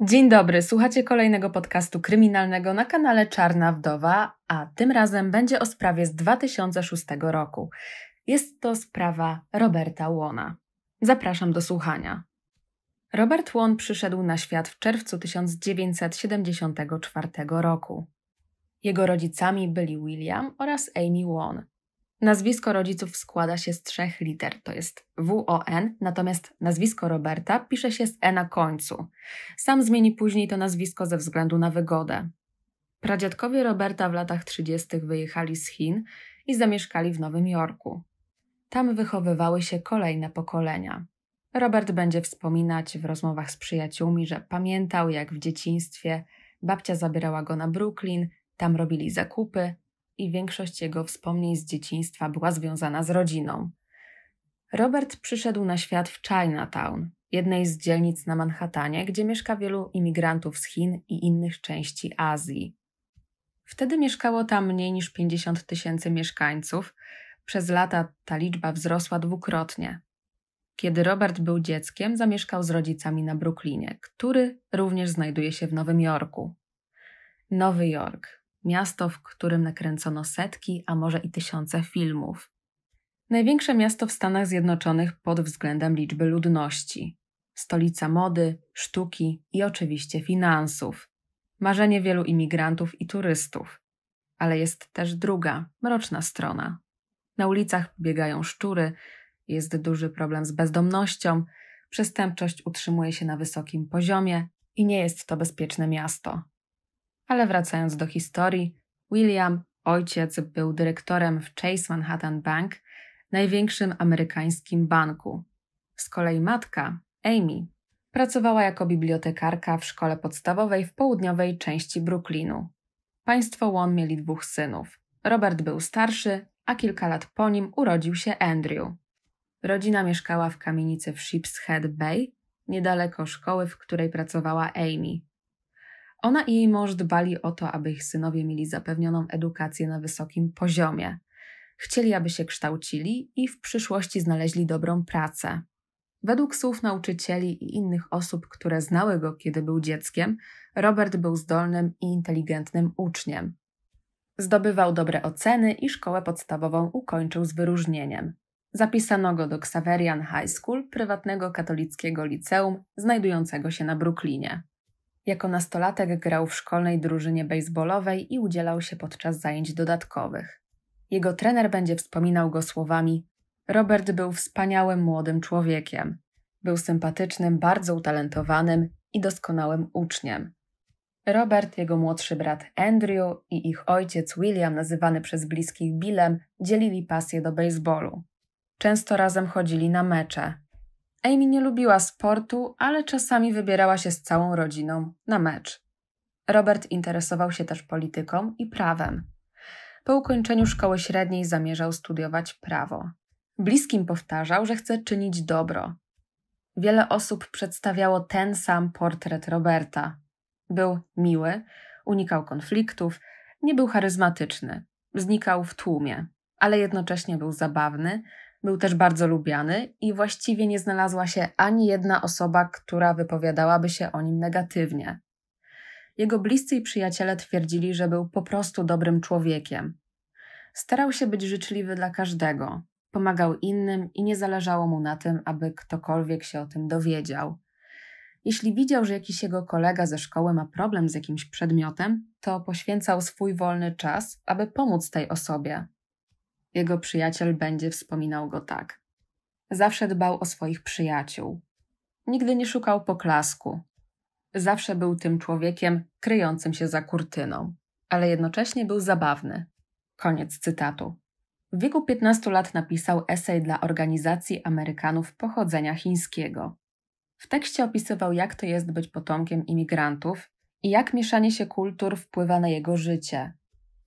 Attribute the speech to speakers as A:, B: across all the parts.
A: Dzień dobry, słuchacie kolejnego podcastu kryminalnego na kanale Czarna Wdowa, a tym razem będzie o sprawie z 2006 roku. Jest to sprawa Roberta Łona. Zapraszam do słuchania. Robert Łon przyszedł na świat w czerwcu 1974 roku. Jego rodzicami byli William oraz Amy Łon. Nazwisko rodziców składa się z trzech liter, to jest WON, natomiast nazwisko Roberta pisze się z E na końcu. Sam zmieni później to nazwisko ze względu na wygodę. Pradziadkowie Roberta w latach 30. wyjechali z Chin i zamieszkali w Nowym Jorku. Tam wychowywały się kolejne pokolenia. Robert będzie wspominać w rozmowach z przyjaciółmi, że pamiętał, jak w dzieciństwie babcia zabierała go na Brooklyn, tam robili zakupy, i większość jego wspomnień z dzieciństwa była związana z rodziną. Robert przyszedł na świat w Chinatown, jednej z dzielnic na Manhattanie, gdzie mieszka wielu imigrantów z Chin i innych części Azji. Wtedy mieszkało tam mniej niż 50 tysięcy mieszkańców. Przez lata ta liczba wzrosła dwukrotnie. Kiedy Robert był dzieckiem, zamieszkał z rodzicami na Brooklynie, który również znajduje się w Nowym Jorku. Nowy Jork miasto, w którym nakręcono setki, a może i tysiące filmów. Największe miasto w Stanach Zjednoczonych pod względem liczby ludności. Stolica mody, sztuki i oczywiście finansów. Marzenie wielu imigrantów i turystów. Ale jest też druga, mroczna strona. Na ulicach biegają szczury, jest duży problem z bezdomnością, przestępczość utrzymuje się na wysokim poziomie i nie jest to bezpieczne miasto. Ale wracając do historii, William, ojciec, był dyrektorem w Chase Manhattan Bank, największym amerykańskim banku. Z kolei matka, Amy, pracowała jako bibliotekarka w szkole podstawowej w południowej części Brooklynu. Państwo Won mieli dwóch synów. Robert był starszy, a kilka lat po nim urodził się Andrew. Rodzina mieszkała w kamienicy w Ship's Head Bay, niedaleko szkoły, w której pracowała Amy. Ona i jej mąż dbali o to, aby ich synowie mieli zapewnioną edukację na wysokim poziomie. Chcieli, aby się kształcili i w przyszłości znaleźli dobrą pracę. Według słów nauczycieli i innych osób, które znały go, kiedy był dzieckiem, Robert był zdolnym i inteligentnym uczniem. Zdobywał dobre oceny i szkołę podstawową ukończył z wyróżnieniem. Zapisano go do Xaverian High School, prywatnego katolickiego liceum znajdującego się na Brooklynie. Jako nastolatek grał w szkolnej drużynie baseballowej i udzielał się podczas zajęć dodatkowych. Jego trener będzie wspominał go słowami: Robert był wspaniałym młodym człowiekiem. Był sympatycznym, bardzo utalentowanym i doskonałym uczniem. Robert, jego młodszy brat Andrew i ich ojciec William, nazywany przez bliskich Billem, dzielili pasję do baseballu. Często razem chodzili na mecze. Amy nie lubiła sportu, ale czasami wybierała się z całą rodziną na mecz. Robert interesował się też polityką i prawem. Po ukończeniu szkoły średniej zamierzał studiować prawo. Bliskim powtarzał, że chce czynić dobro. Wiele osób przedstawiało ten sam portret Roberta. Był miły, unikał konfliktów, nie był charyzmatyczny, znikał w tłumie, ale jednocześnie był zabawny, był też bardzo lubiany i właściwie nie znalazła się ani jedna osoba, która wypowiadałaby się o nim negatywnie. Jego bliscy i przyjaciele twierdzili, że był po prostu dobrym człowiekiem. Starał się być życzliwy dla każdego, pomagał innym i nie zależało mu na tym, aby ktokolwiek się o tym dowiedział. Jeśli widział, że jakiś jego kolega ze szkoły ma problem z jakimś przedmiotem, to poświęcał swój wolny czas, aby pomóc tej osobie. Jego przyjaciel będzie wspominał go tak. Zawsze dbał o swoich przyjaciół. Nigdy nie szukał poklasku. Zawsze był tym człowiekiem kryjącym się za kurtyną, ale jednocześnie był zabawny. Koniec cytatu. W wieku 15 lat napisał esej dla organizacji Amerykanów pochodzenia chińskiego. W tekście opisywał, jak to jest być potomkiem imigrantów i jak mieszanie się kultur wpływa na jego życie,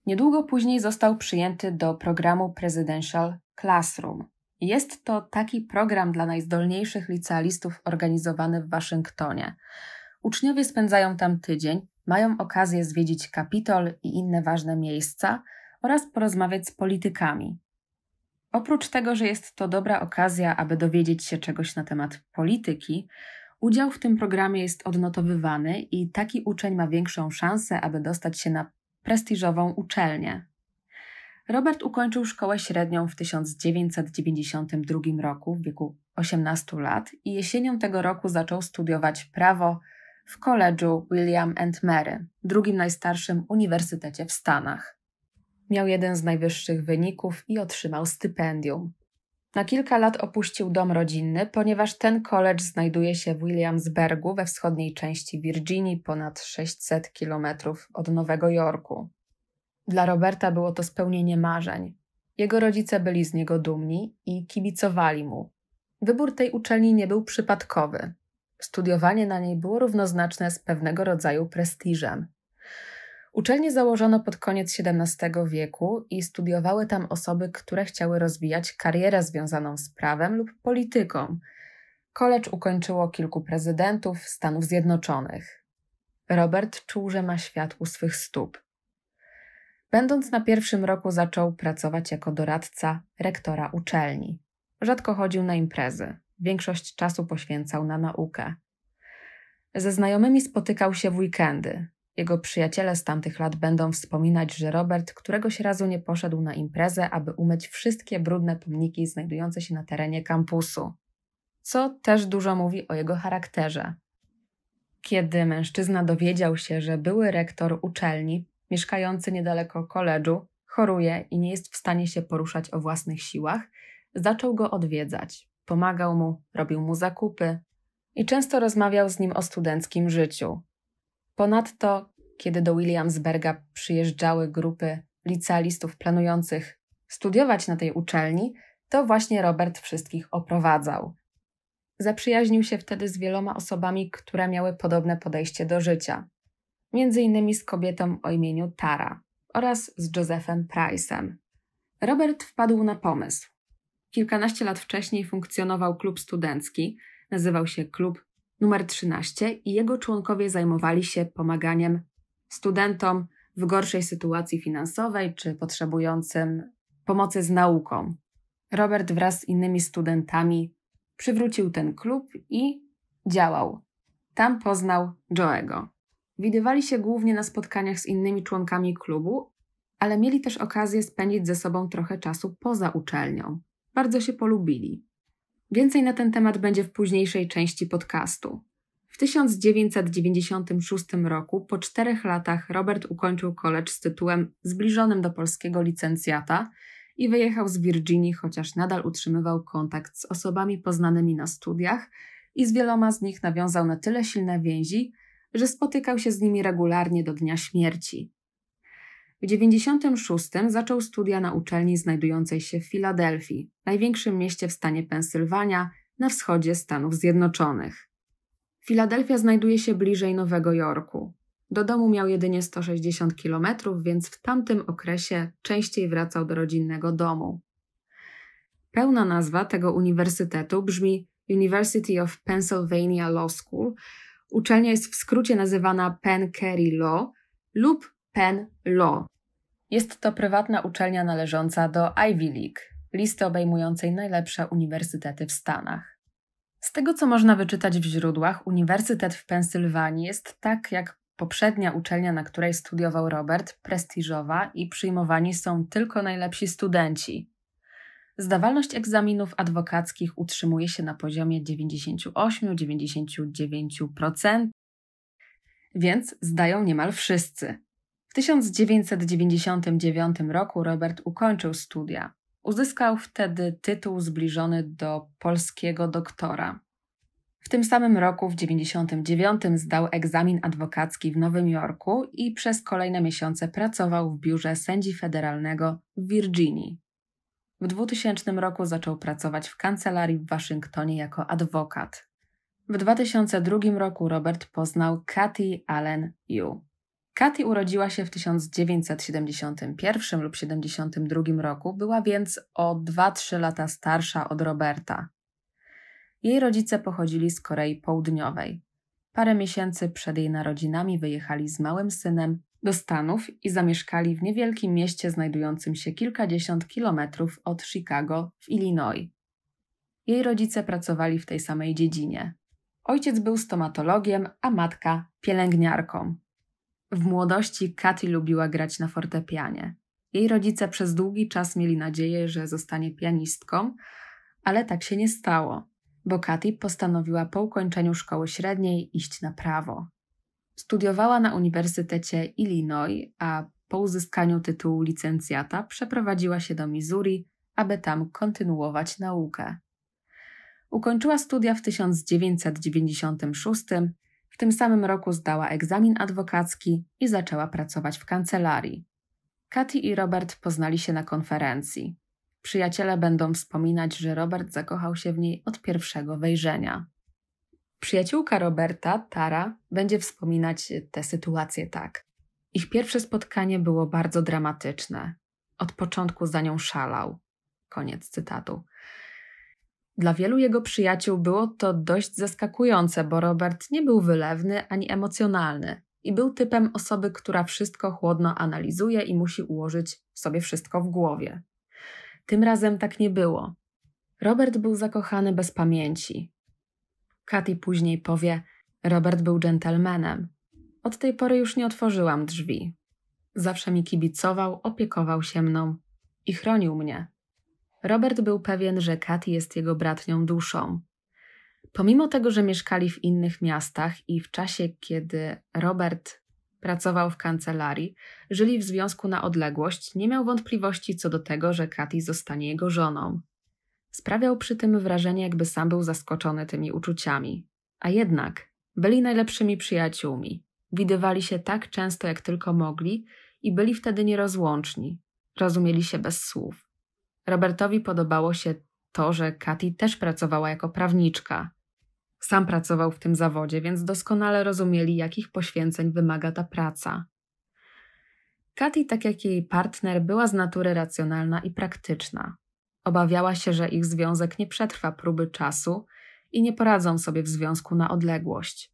A: Niedługo później został przyjęty do programu Presidential Classroom. Jest to taki program dla najzdolniejszych licealistów organizowany w Waszyngtonie. Uczniowie spędzają tam tydzień, mają okazję zwiedzić Kapitol i inne ważne miejsca oraz porozmawiać z politykami. Oprócz tego, że jest to dobra okazja, aby dowiedzieć się czegoś na temat polityki, udział w tym programie jest odnotowywany i taki uczeń ma większą szansę, aby dostać się na prestiżową uczelnię. Robert ukończył szkołę średnią w 1992 roku w wieku 18 lat i jesienią tego roku zaczął studiować prawo w koledżu William and Mary, drugim najstarszym uniwersytecie w Stanach. Miał jeden z najwyższych wyników i otrzymał stypendium. Na kilka lat opuścił dom rodzinny, ponieważ ten college znajduje się w Williamsburgu we wschodniej części Virginii, ponad 600 kilometrów od Nowego Jorku. Dla Roberta było to spełnienie marzeń. Jego rodzice byli z niego dumni i kibicowali mu. Wybór tej uczelni nie był przypadkowy. Studiowanie na niej było równoznaczne z pewnego rodzaju prestiżem. Uczelnie założono pod koniec XVII wieku i studiowały tam osoby, które chciały rozwijać karierę związaną z prawem lub polityką. Kolecz ukończyło kilku prezydentów Stanów Zjednoczonych. Robert czuł, że ma świat u swych stóp. Będąc na pierwszym roku, zaczął pracować jako doradca rektora uczelni. Rzadko chodził na imprezy, większość czasu poświęcał na naukę. Ze znajomymi spotykał się w weekendy, jego przyjaciele z tamtych lat będą wspominać, że Robert któregoś razu nie poszedł na imprezę, aby umyć wszystkie brudne pomniki znajdujące się na terenie kampusu, co też dużo mówi o jego charakterze. Kiedy mężczyzna dowiedział się, że były rektor uczelni, mieszkający niedaleko koledżu, choruje i nie jest w stanie się poruszać o własnych siłach, zaczął go odwiedzać. Pomagał mu, robił mu zakupy i często rozmawiał z nim o studenckim życiu. Ponadto, kiedy do Williamsberga przyjeżdżały grupy licealistów planujących studiować na tej uczelni, to właśnie Robert wszystkich oprowadzał. Zaprzyjaźnił się wtedy z wieloma osobami, które miały podobne podejście do życia, między innymi z kobietą o imieniu Tara oraz z Josephem Price'em. Robert wpadł na pomysł. Kilkanaście lat wcześniej funkcjonował klub studencki, nazywał się Klub numer 13 i jego członkowie zajmowali się pomaganiem studentom w gorszej sytuacji finansowej czy potrzebującym pomocy z nauką. Robert wraz z innymi studentami przywrócił ten klub i działał. Tam poznał Joego. Widywali się głównie na spotkaniach z innymi członkami klubu, ale mieli też okazję spędzić ze sobą trochę czasu poza uczelnią. Bardzo się polubili. Więcej na ten temat będzie w późniejszej części podcastu. W 1996 roku, po czterech latach, Robert ukończył college z tytułem zbliżonym do polskiego licencjata i wyjechał z Virginii, chociaż nadal utrzymywał kontakt z osobami poznanymi na studiach i z wieloma z nich nawiązał na tyle silne więzi, że spotykał się z nimi regularnie do dnia śmierci. W 96 zaczął studia na uczelni znajdującej się w Filadelfii, największym mieście w stanie Pensylwania na wschodzie Stanów Zjednoczonych. Filadelfia znajduje się bliżej Nowego Jorku. Do domu miał jedynie 160 km, więc w tamtym okresie częściej wracał do rodzinnego domu. Pełna nazwa tego uniwersytetu brzmi University of Pennsylvania Law School. Uczelnia jest w skrócie nazywana Penn Carey Law lub Penn Law. Jest to prywatna uczelnia należąca do Ivy League, listy obejmującej najlepsze uniwersytety w Stanach. Z tego, co można wyczytać w źródłach, Uniwersytet w Pensylwanii jest tak jak poprzednia uczelnia, na której studiował Robert, prestiżowa i przyjmowani są tylko najlepsi studenci. Zdawalność egzaminów adwokackich utrzymuje się na poziomie 98-99%, więc zdają niemal wszyscy. 1999 roku Robert ukończył studia. Uzyskał wtedy tytuł zbliżony do polskiego doktora. W tym samym roku, w 1999, zdał egzamin adwokacki w Nowym Jorku i przez kolejne miesiące pracował w biurze sędzi federalnego w Virginii. W 2000 roku zaczął pracować w kancelarii w Waszyngtonie jako adwokat. W 2002 roku Robert poznał Kathy Allen Yu. Katy urodziła się w 1971 lub 72 roku, była więc o 2-3 lata starsza od Roberta. Jej rodzice pochodzili z Korei Południowej. Parę miesięcy przed jej narodzinami wyjechali z małym synem do Stanów i zamieszkali w niewielkim mieście znajdującym się kilkadziesiąt kilometrów od Chicago w Illinois. Jej rodzice pracowali w tej samej dziedzinie. Ojciec był stomatologiem, a matka pielęgniarką. W młodości Katy lubiła grać na fortepianie. Jej rodzice przez długi czas mieli nadzieję, że zostanie pianistką, ale tak się nie stało, bo Katy postanowiła po ukończeniu szkoły średniej iść na prawo. Studiowała na Uniwersytecie Illinois, a po uzyskaniu tytułu licencjata przeprowadziła się do Missouri, aby tam kontynuować naukę. Ukończyła studia w 1996 w tym samym roku zdała egzamin adwokacki i zaczęła pracować w kancelarii. Katy i Robert poznali się na konferencji. Przyjaciele będą wspominać, że Robert zakochał się w niej od pierwszego wejrzenia. Przyjaciółka Roberta, Tara, będzie wspominać tę sytuację tak. Ich pierwsze spotkanie było bardzo dramatyczne. Od początku za nią szalał. Koniec cytatu. Dla wielu jego przyjaciół było to dość zaskakujące, bo Robert nie był wylewny ani emocjonalny i był typem osoby, która wszystko chłodno analizuje i musi ułożyć sobie wszystko w głowie. Tym razem tak nie było. Robert był zakochany bez pamięci. Katy później powie: Robert był dżentelmenem. Od tej pory już nie otworzyłam drzwi. Zawsze mi kibicował, opiekował się mną i chronił mnie. Robert był pewien, że Katy jest jego bratnią duszą. Pomimo tego, że mieszkali w innych miastach i w czasie, kiedy Robert pracował w kancelarii, żyli w związku na odległość, nie miał wątpliwości co do tego, że Katy zostanie jego żoną. Sprawiał przy tym wrażenie, jakby sam był zaskoczony tymi uczuciami. A jednak byli najlepszymi przyjaciółmi. Widywali się tak często, jak tylko mogli i byli wtedy nierozłączni. Rozumieli się bez słów. Robertowi podobało się to, że Katy też pracowała jako prawniczka. Sam pracował w tym zawodzie, więc doskonale rozumieli, jakich poświęceń wymaga ta praca. Katy, tak jak jej partner, była z natury racjonalna i praktyczna. Obawiała się, że ich związek nie przetrwa próby czasu i nie poradzą sobie w związku na odległość.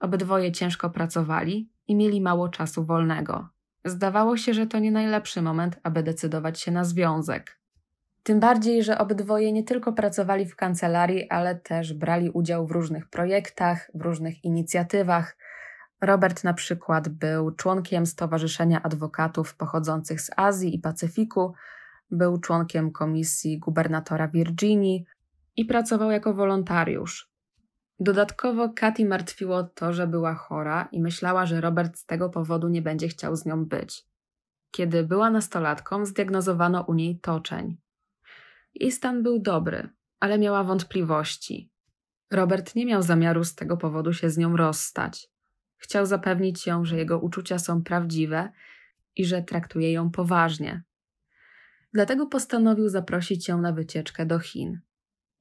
A: Obydwoje ciężko pracowali i mieli mało czasu wolnego. Zdawało się, że to nie najlepszy moment, aby decydować się na związek. Tym bardziej, że obydwoje nie tylko pracowali w kancelarii, ale też brali udział w różnych projektach, w różnych inicjatywach. Robert na przykład był członkiem Stowarzyszenia Adwokatów pochodzących z Azji i Pacyfiku, był członkiem komisji gubernatora Virginii i pracował jako wolontariusz. Dodatkowo Katy martwiło to, że była chora i myślała, że Robert z tego powodu nie będzie chciał z nią być. Kiedy była nastolatką, zdiagnozowano u niej toczeń. Jej stan był dobry, ale miała wątpliwości. Robert nie miał zamiaru z tego powodu się z nią rozstać. Chciał zapewnić ją, że jego uczucia są prawdziwe i że traktuje ją poważnie. Dlatego postanowił zaprosić ją na wycieczkę do Chin.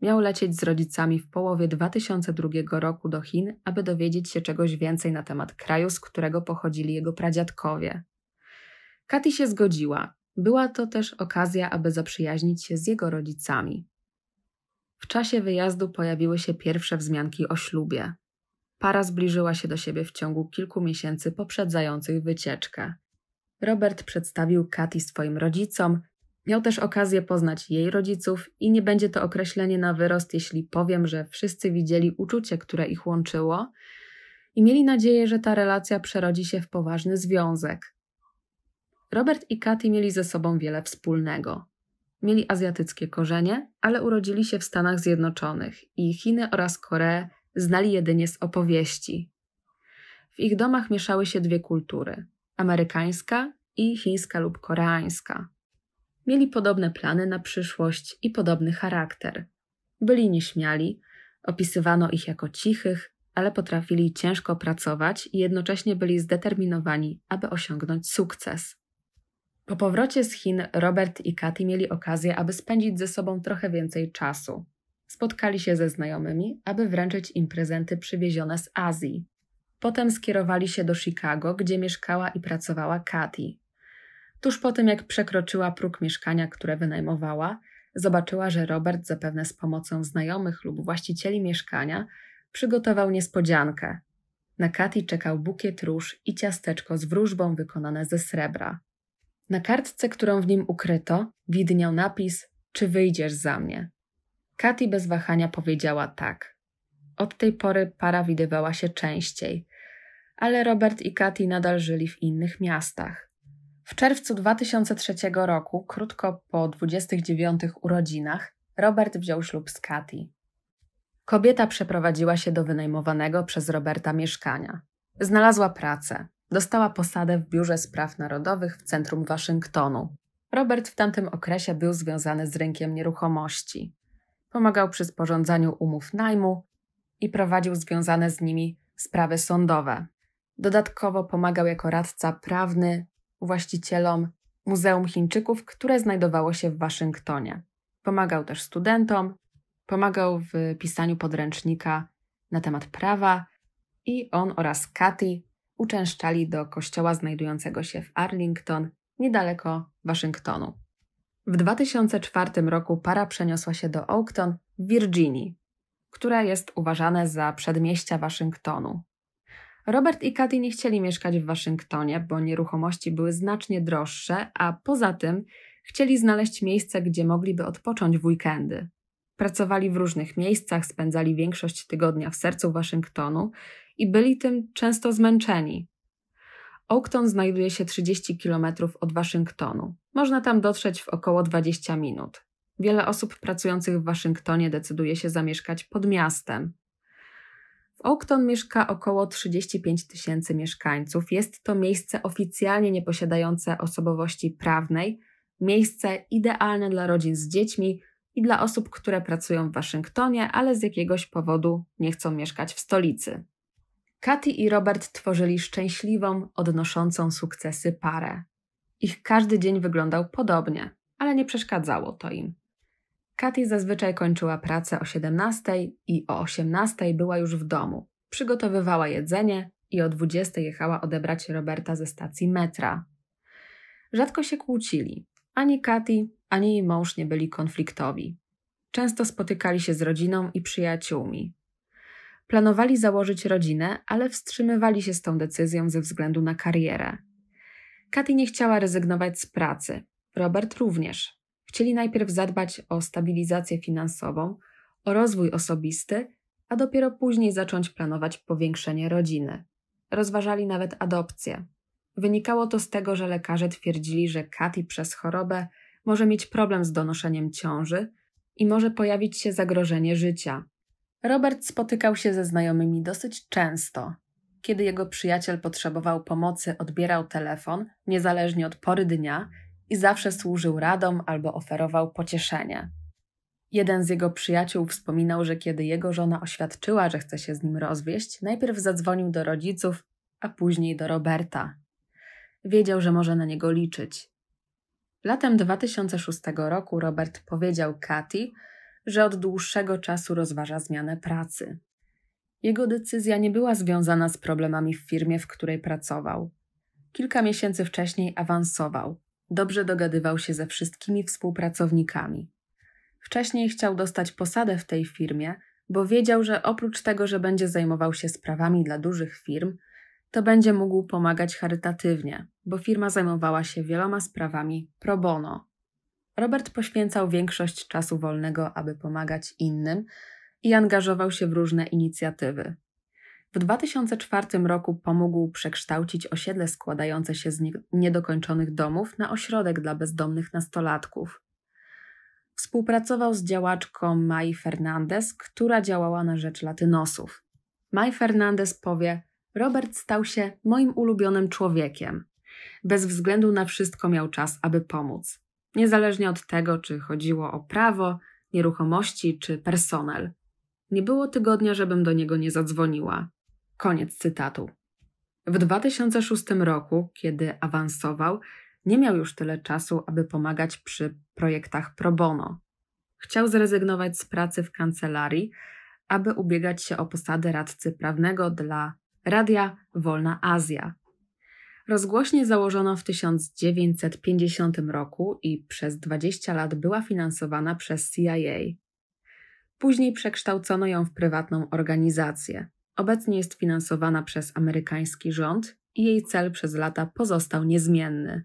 A: Miał lecieć z rodzicami w połowie 2002 roku do Chin, aby dowiedzieć się czegoś więcej na temat kraju, z którego pochodzili jego pradziadkowie. Katy się zgodziła, była to też okazja, aby zaprzyjaźnić się z jego rodzicami. W czasie wyjazdu pojawiły się pierwsze wzmianki o ślubie. Para zbliżyła się do siebie w ciągu kilku miesięcy poprzedzających wycieczkę. Robert przedstawił Katy swoim rodzicom, miał też okazję poznać jej rodziców i nie będzie to określenie na wyrost, jeśli powiem, że wszyscy widzieli uczucie, które ich łączyło i mieli nadzieję, że ta relacja przerodzi się w poważny związek. Robert i Katy mieli ze sobą wiele wspólnego. Mieli azjatyckie korzenie, ale urodzili się w Stanach Zjednoczonych i Chiny oraz Koreę znali jedynie z opowieści. W ich domach mieszały się dwie kultury amerykańska i chińska lub koreańska. Mieli podobne plany na przyszłość i podobny charakter. Byli nieśmiali, opisywano ich jako cichych, ale potrafili ciężko pracować i jednocześnie byli zdeterminowani, aby osiągnąć sukces. Po powrocie z Chin Robert i Katy mieli okazję, aby spędzić ze sobą trochę więcej czasu. Spotkali się ze znajomymi, aby wręczyć im prezenty przywiezione z Azji. Potem skierowali się do Chicago, gdzie mieszkała i pracowała Katy. Tuż po tym, jak przekroczyła próg mieszkania, które wynajmowała, zobaczyła, że Robert, zapewne z pomocą znajomych lub właścicieli mieszkania, przygotował niespodziankę. Na Katy czekał bukiet róż i ciasteczko z wróżbą wykonane ze srebra. Na kartce, którą w nim ukryto, widniał napis: Czy wyjdziesz za mnie? Katy bez wahania powiedziała tak. Od tej pory para widywała się częściej, ale Robert i Katy nadal żyli w innych miastach. W czerwcu 2003 roku, krótko po 29 urodzinach, Robert wziął ślub z Katy. Kobieta przeprowadziła się do wynajmowanego przez Roberta mieszkania. Znalazła pracę. Dostała posadę w Biurze Spraw Narodowych w centrum Waszyngtonu. Robert w tamtym okresie był związany z rynkiem nieruchomości. Pomagał przy sporządzaniu umów najmu i prowadził związane z nimi sprawy sądowe. Dodatkowo pomagał jako radca prawny właścicielom Muzeum Chińczyków, które znajdowało się w Waszyngtonie. Pomagał też studentom, pomagał w pisaniu podręcznika na temat prawa i on oraz Katy uczęszczali do kościoła znajdującego się w Arlington, niedaleko Waszyngtonu. W 2004 roku para przeniosła się do Oakton w Virginii, która jest uważane za przedmieścia Waszyngtonu. Robert i Katy nie chcieli mieszkać w Waszyngtonie, bo nieruchomości były znacznie droższe, a poza tym chcieli znaleźć miejsce, gdzie mogliby odpocząć w weekendy. Pracowali w różnych miejscach, spędzali większość tygodnia w sercu Waszyngtonu i byli tym często zmęczeni. Oakton znajduje się 30 km od Waszyngtonu. Można tam dotrzeć w około 20 minut. Wiele osób pracujących w Waszyngtonie decyduje się zamieszkać pod miastem. W Oakton mieszka około 35 tysięcy mieszkańców. Jest to miejsce oficjalnie nieposiadające osobowości prawnej, miejsce idealne dla rodzin z dziećmi i dla osób, które pracują w Waszyngtonie, ale z jakiegoś powodu nie chcą mieszkać w stolicy. Katy i Robert tworzyli szczęśliwą, odnoszącą sukcesy parę. Ich każdy dzień wyglądał podobnie, ale nie przeszkadzało to im. Katy zazwyczaj kończyła pracę o 17 i o 18 była już w domu. Przygotowywała jedzenie i o 20 jechała odebrać Roberta ze stacji metra. Rzadko się kłócili. Ani Katy, ani jej mąż nie byli konfliktowi. Często spotykali się z rodziną i przyjaciółmi. Planowali założyć rodzinę, ale wstrzymywali się z tą decyzją ze względu na karierę. Katy nie chciała rezygnować z pracy, Robert również. Chcieli najpierw zadbać o stabilizację finansową, o rozwój osobisty, a dopiero później zacząć planować powiększenie rodziny. Rozważali nawet adopcję. Wynikało to z tego, że lekarze twierdzili, że Katy przez chorobę może mieć problem z donoszeniem ciąży i może pojawić się zagrożenie życia. Robert spotykał się ze znajomymi dosyć często. Kiedy jego przyjaciel potrzebował pomocy, odbierał telefon, niezależnie od pory dnia, i zawsze służył radom albo oferował pocieszenie. Jeden z jego przyjaciół wspominał, że kiedy jego żona oświadczyła, że chce się z nim rozwieść, najpierw zadzwonił do rodziców, a później do Roberta. Wiedział, że może na niego liczyć. Latem 2006 roku Robert powiedział Katy, że od dłuższego czasu rozważa zmianę pracy. Jego decyzja nie była związana z problemami w firmie, w której pracował. Kilka miesięcy wcześniej awansował, dobrze dogadywał się ze wszystkimi współpracownikami. Wcześniej chciał dostać posadę w tej firmie, bo wiedział, że oprócz tego, że będzie zajmował się sprawami dla dużych firm, to będzie mógł pomagać charytatywnie, bo firma zajmowała się wieloma sprawami pro bono. Robert poświęcał większość czasu wolnego, aby pomagać innym i angażował się w różne inicjatywy. W 2004 roku pomógł przekształcić osiedle składające się z niedokończonych domów na ośrodek dla bezdomnych nastolatków. Współpracował z działaczką Mai Fernandez, która działała na rzecz Latynosów. Mai Fernandez powie: Robert stał się moim ulubionym człowiekiem. Bez względu na wszystko miał czas, aby pomóc niezależnie od tego, czy chodziło o prawo, nieruchomości czy personel. Nie było tygodnia, żebym do niego nie zadzwoniła. Koniec cytatu. W 2006 roku, kiedy awansował, nie miał już tyle czasu, aby pomagać przy projektach pro bono. Chciał zrezygnować z pracy w kancelarii, aby ubiegać się o posadę radcy prawnego dla Radia Wolna Azja, rozgłośnie założono w 1950 roku i przez 20 lat była finansowana przez CIA. Później przekształcono ją w prywatną organizację. Obecnie jest finansowana przez amerykański rząd i jej cel przez lata pozostał niezmienny.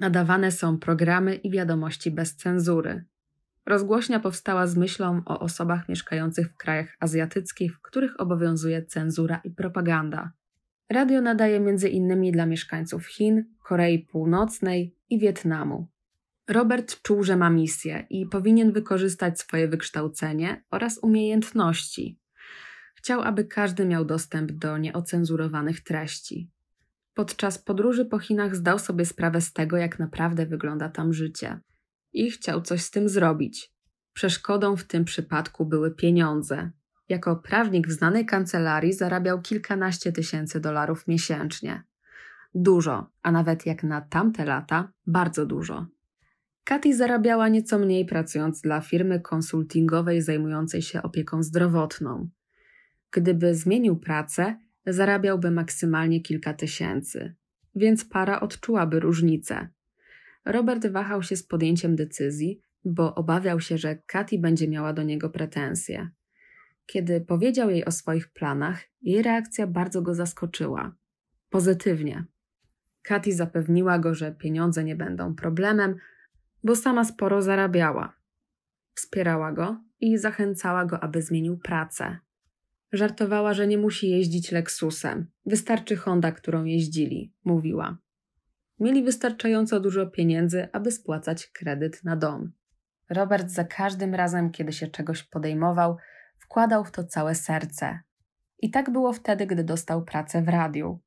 A: Nadawane są programy i wiadomości bez cenzury. Rozgłośnia powstała z myślą o osobach mieszkających w krajach azjatyckich, w których obowiązuje cenzura i propaganda. Radio nadaje między innymi dla mieszkańców Chin, Korei Północnej i Wietnamu. Robert czuł, że ma misję i powinien wykorzystać swoje wykształcenie oraz umiejętności. Chciał, aby każdy miał dostęp do nieocenzurowanych treści. Podczas podróży po Chinach zdał sobie sprawę z tego, jak naprawdę wygląda tam życie i chciał coś z tym zrobić. Przeszkodą w tym przypadku były pieniądze, jako prawnik w znanej kancelarii zarabiał kilkanaście tysięcy dolarów miesięcznie. Dużo, a nawet jak na tamte lata, bardzo dużo. Katy zarabiała nieco mniej pracując dla firmy konsultingowej zajmującej się opieką zdrowotną. Gdyby zmienił pracę, zarabiałby maksymalnie kilka tysięcy, więc para odczułaby różnicę. Robert wahał się z podjęciem decyzji, bo obawiał się, że Katy będzie miała do niego pretensje. Kiedy powiedział jej o swoich planach, jej reakcja bardzo go zaskoczyła. Pozytywnie. Katy zapewniła go, że pieniądze nie będą problemem, bo sama sporo zarabiała. Wspierała go i zachęcała go, aby zmienił pracę. Żartowała, że nie musi jeździć Lexusem, wystarczy Honda, którą jeździli, mówiła. Mieli wystarczająco dużo pieniędzy, aby spłacać kredyt na dom. Robert za każdym razem, kiedy się czegoś podejmował, wkładał w to całe serce. I tak było wtedy, gdy dostał pracę w radiu.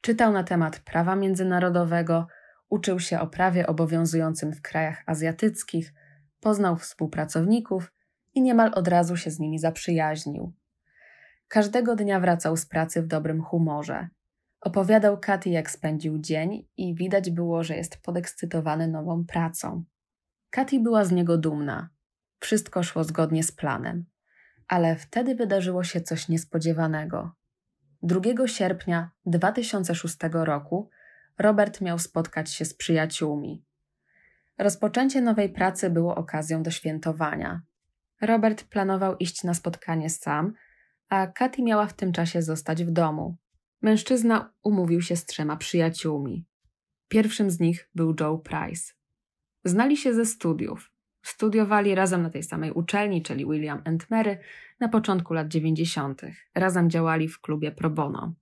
A: Czytał na temat prawa międzynarodowego, uczył się o prawie obowiązującym w krajach azjatyckich, poznał współpracowników i niemal od razu się z nimi zaprzyjaźnił. Każdego dnia wracał z pracy w dobrym humorze. Opowiadał Katy, jak spędził dzień, i widać było, że jest podekscytowany nową pracą. Katy była z niego dumna. Wszystko szło zgodnie z planem. Ale wtedy wydarzyło się coś niespodziewanego. 2 sierpnia 2006 roku Robert miał spotkać się z przyjaciółmi. Rozpoczęcie nowej pracy było okazją do świętowania. Robert planował iść na spotkanie sam, a Katy miała w tym czasie zostać w domu. Mężczyzna umówił się z trzema przyjaciółmi. Pierwszym z nich był Joe Price. Znali się ze studiów. Studiowali razem na tej samej uczelni, czyli William and Mary, na początku lat 90. Razem działali w klubie Pro Bono.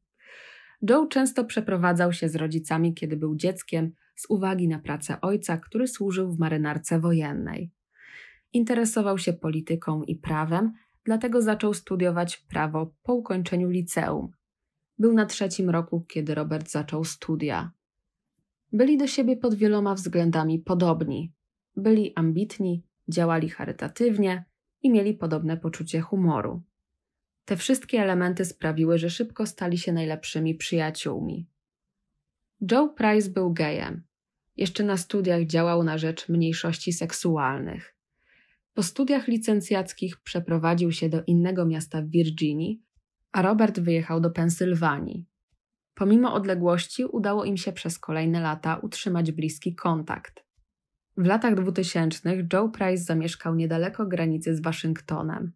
A: Joe często przeprowadzał się z rodzicami, kiedy był dzieckiem, z uwagi na pracę ojca, który służył w marynarce wojennej. Interesował się polityką i prawem, dlatego zaczął studiować prawo po ukończeniu liceum. Był na trzecim roku, kiedy Robert zaczął studia. Byli do siebie pod wieloma względami podobni byli ambitni, działali charytatywnie i mieli podobne poczucie humoru. Te wszystkie elementy sprawiły, że szybko stali się najlepszymi przyjaciółmi. Joe Price był gejem. Jeszcze na studiach działał na rzecz mniejszości seksualnych. Po studiach licencjackich przeprowadził się do innego miasta w Virginii, a Robert wyjechał do Pensylwanii. Pomimo odległości udało im się przez kolejne lata utrzymać bliski kontakt. W latach 2000 Joe Price zamieszkał niedaleko granicy z Waszyngtonem.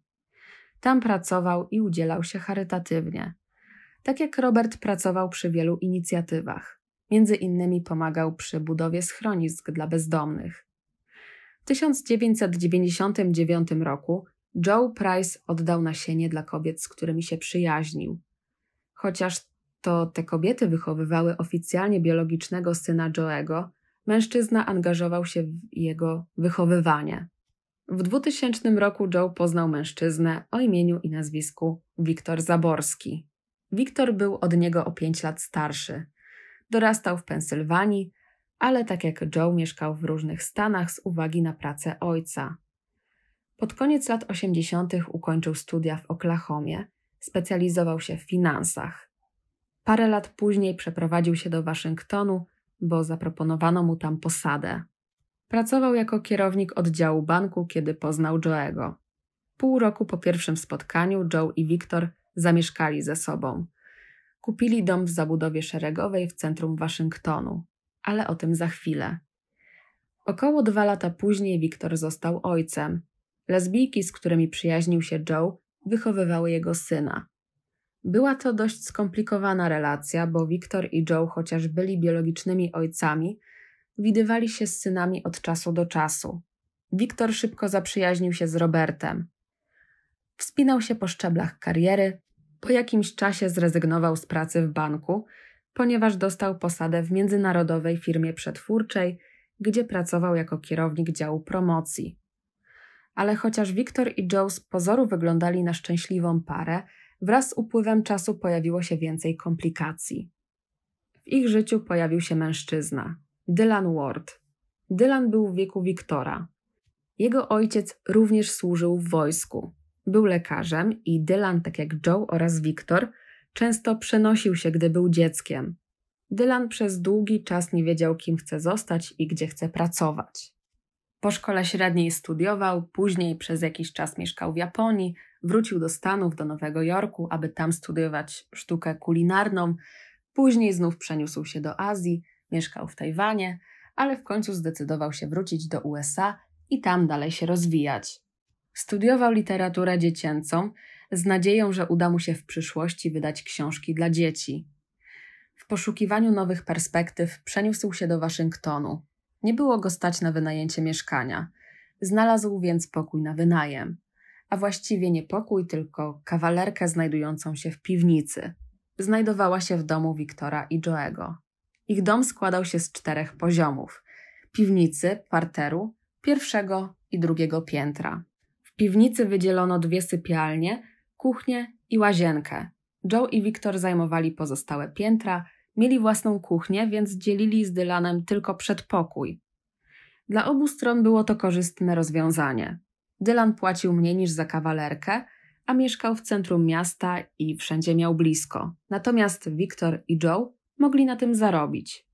A: Tam pracował i udzielał się charytatywnie. Tak jak Robert pracował przy wielu inicjatywach. Między innymi pomagał przy budowie schronisk dla bezdomnych. W 1999 roku Joe Price oddał nasienie dla kobiet, z którymi się przyjaźnił. Chociaż to te kobiety wychowywały oficjalnie biologicznego syna Joe'ego, Mężczyzna angażował się w jego wychowywanie. W 2000 roku Joe poznał mężczyznę o imieniu i nazwisku Wiktor Zaborski. Wiktor był od niego o 5 lat starszy. Dorastał w Pensylwanii, ale tak jak Joe mieszkał w różnych stanach z uwagi na pracę ojca. Pod koniec lat 80. ukończył studia w Oklahomie, specjalizował się w finansach. Parę lat później przeprowadził się do Waszyngtonu bo zaproponowano mu tam posadę. Pracował jako kierownik oddziału banku, kiedy poznał Joego. Pół roku po pierwszym spotkaniu Joe i Victor zamieszkali ze sobą. Kupili dom w zabudowie szeregowej w centrum Waszyngtonu, ale o tym za chwilę. Około dwa lata później Victor został ojcem. Lesbijki, z którymi przyjaźnił się Joe, wychowywały jego syna. Była to dość skomplikowana relacja, bo Wiktor i Joe, chociaż byli biologicznymi ojcami, widywali się z synami od czasu do czasu. Wiktor szybko zaprzyjaźnił się z Robertem. Wspinał się po szczeblach kariery, po jakimś czasie zrezygnował z pracy w banku, ponieważ dostał posadę w międzynarodowej firmie przetwórczej, gdzie pracował jako kierownik działu promocji. Ale chociaż Wiktor i Joe z pozoru wyglądali na szczęśliwą parę, wraz z upływem czasu pojawiło się więcej komplikacji. W ich życiu pojawił się mężczyzna, Dylan Ward. Dylan był w wieku Wiktora. Jego ojciec również służył w wojsku. Był lekarzem i Dylan, tak jak Joe oraz Wiktor, często przenosił się, gdy był dzieckiem. Dylan przez długi czas nie wiedział, kim chce zostać i gdzie chce pracować. Po szkole średniej studiował, później przez jakiś czas mieszkał w Japonii, wrócił do Stanów, do Nowego Jorku, aby tam studiować sztukę kulinarną. Później znów przeniósł się do Azji, mieszkał w Tajwanie, ale w końcu zdecydował się wrócić do USA i tam dalej się rozwijać. Studiował literaturę dziecięcą z nadzieją, że uda mu się w przyszłości wydać książki dla dzieci. W poszukiwaniu nowych perspektyw przeniósł się do Waszyngtonu. Nie było go stać na wynajęcie mieszkania. Znalazł więc pokój na wynajem, a właściwie nie pokój, tylko kawalerkę znajdującą się w piwnicy. Znajdowała się w domu Wiktora i Joego. Ich dom składał się z czterech poziomów: piwnicy, parteru, pierwszego i drugiego piętra. W piwnicy wydzielono dwie sypialnie, kuchnię i łazienkę. Joe i Wiktor zajmowali pozostałe piętra, Mieli własną kuchnię, więc dzielili z Dylanem tylko przedpokój. Dla obu stron było to korzystne rozwiązanie. Dylan płacił mniej niż za kawalerkę, a mieszkał w centrum miasta i wszędzie miał blisko. Natomiast Victor i Joe mogli na tym zarobić.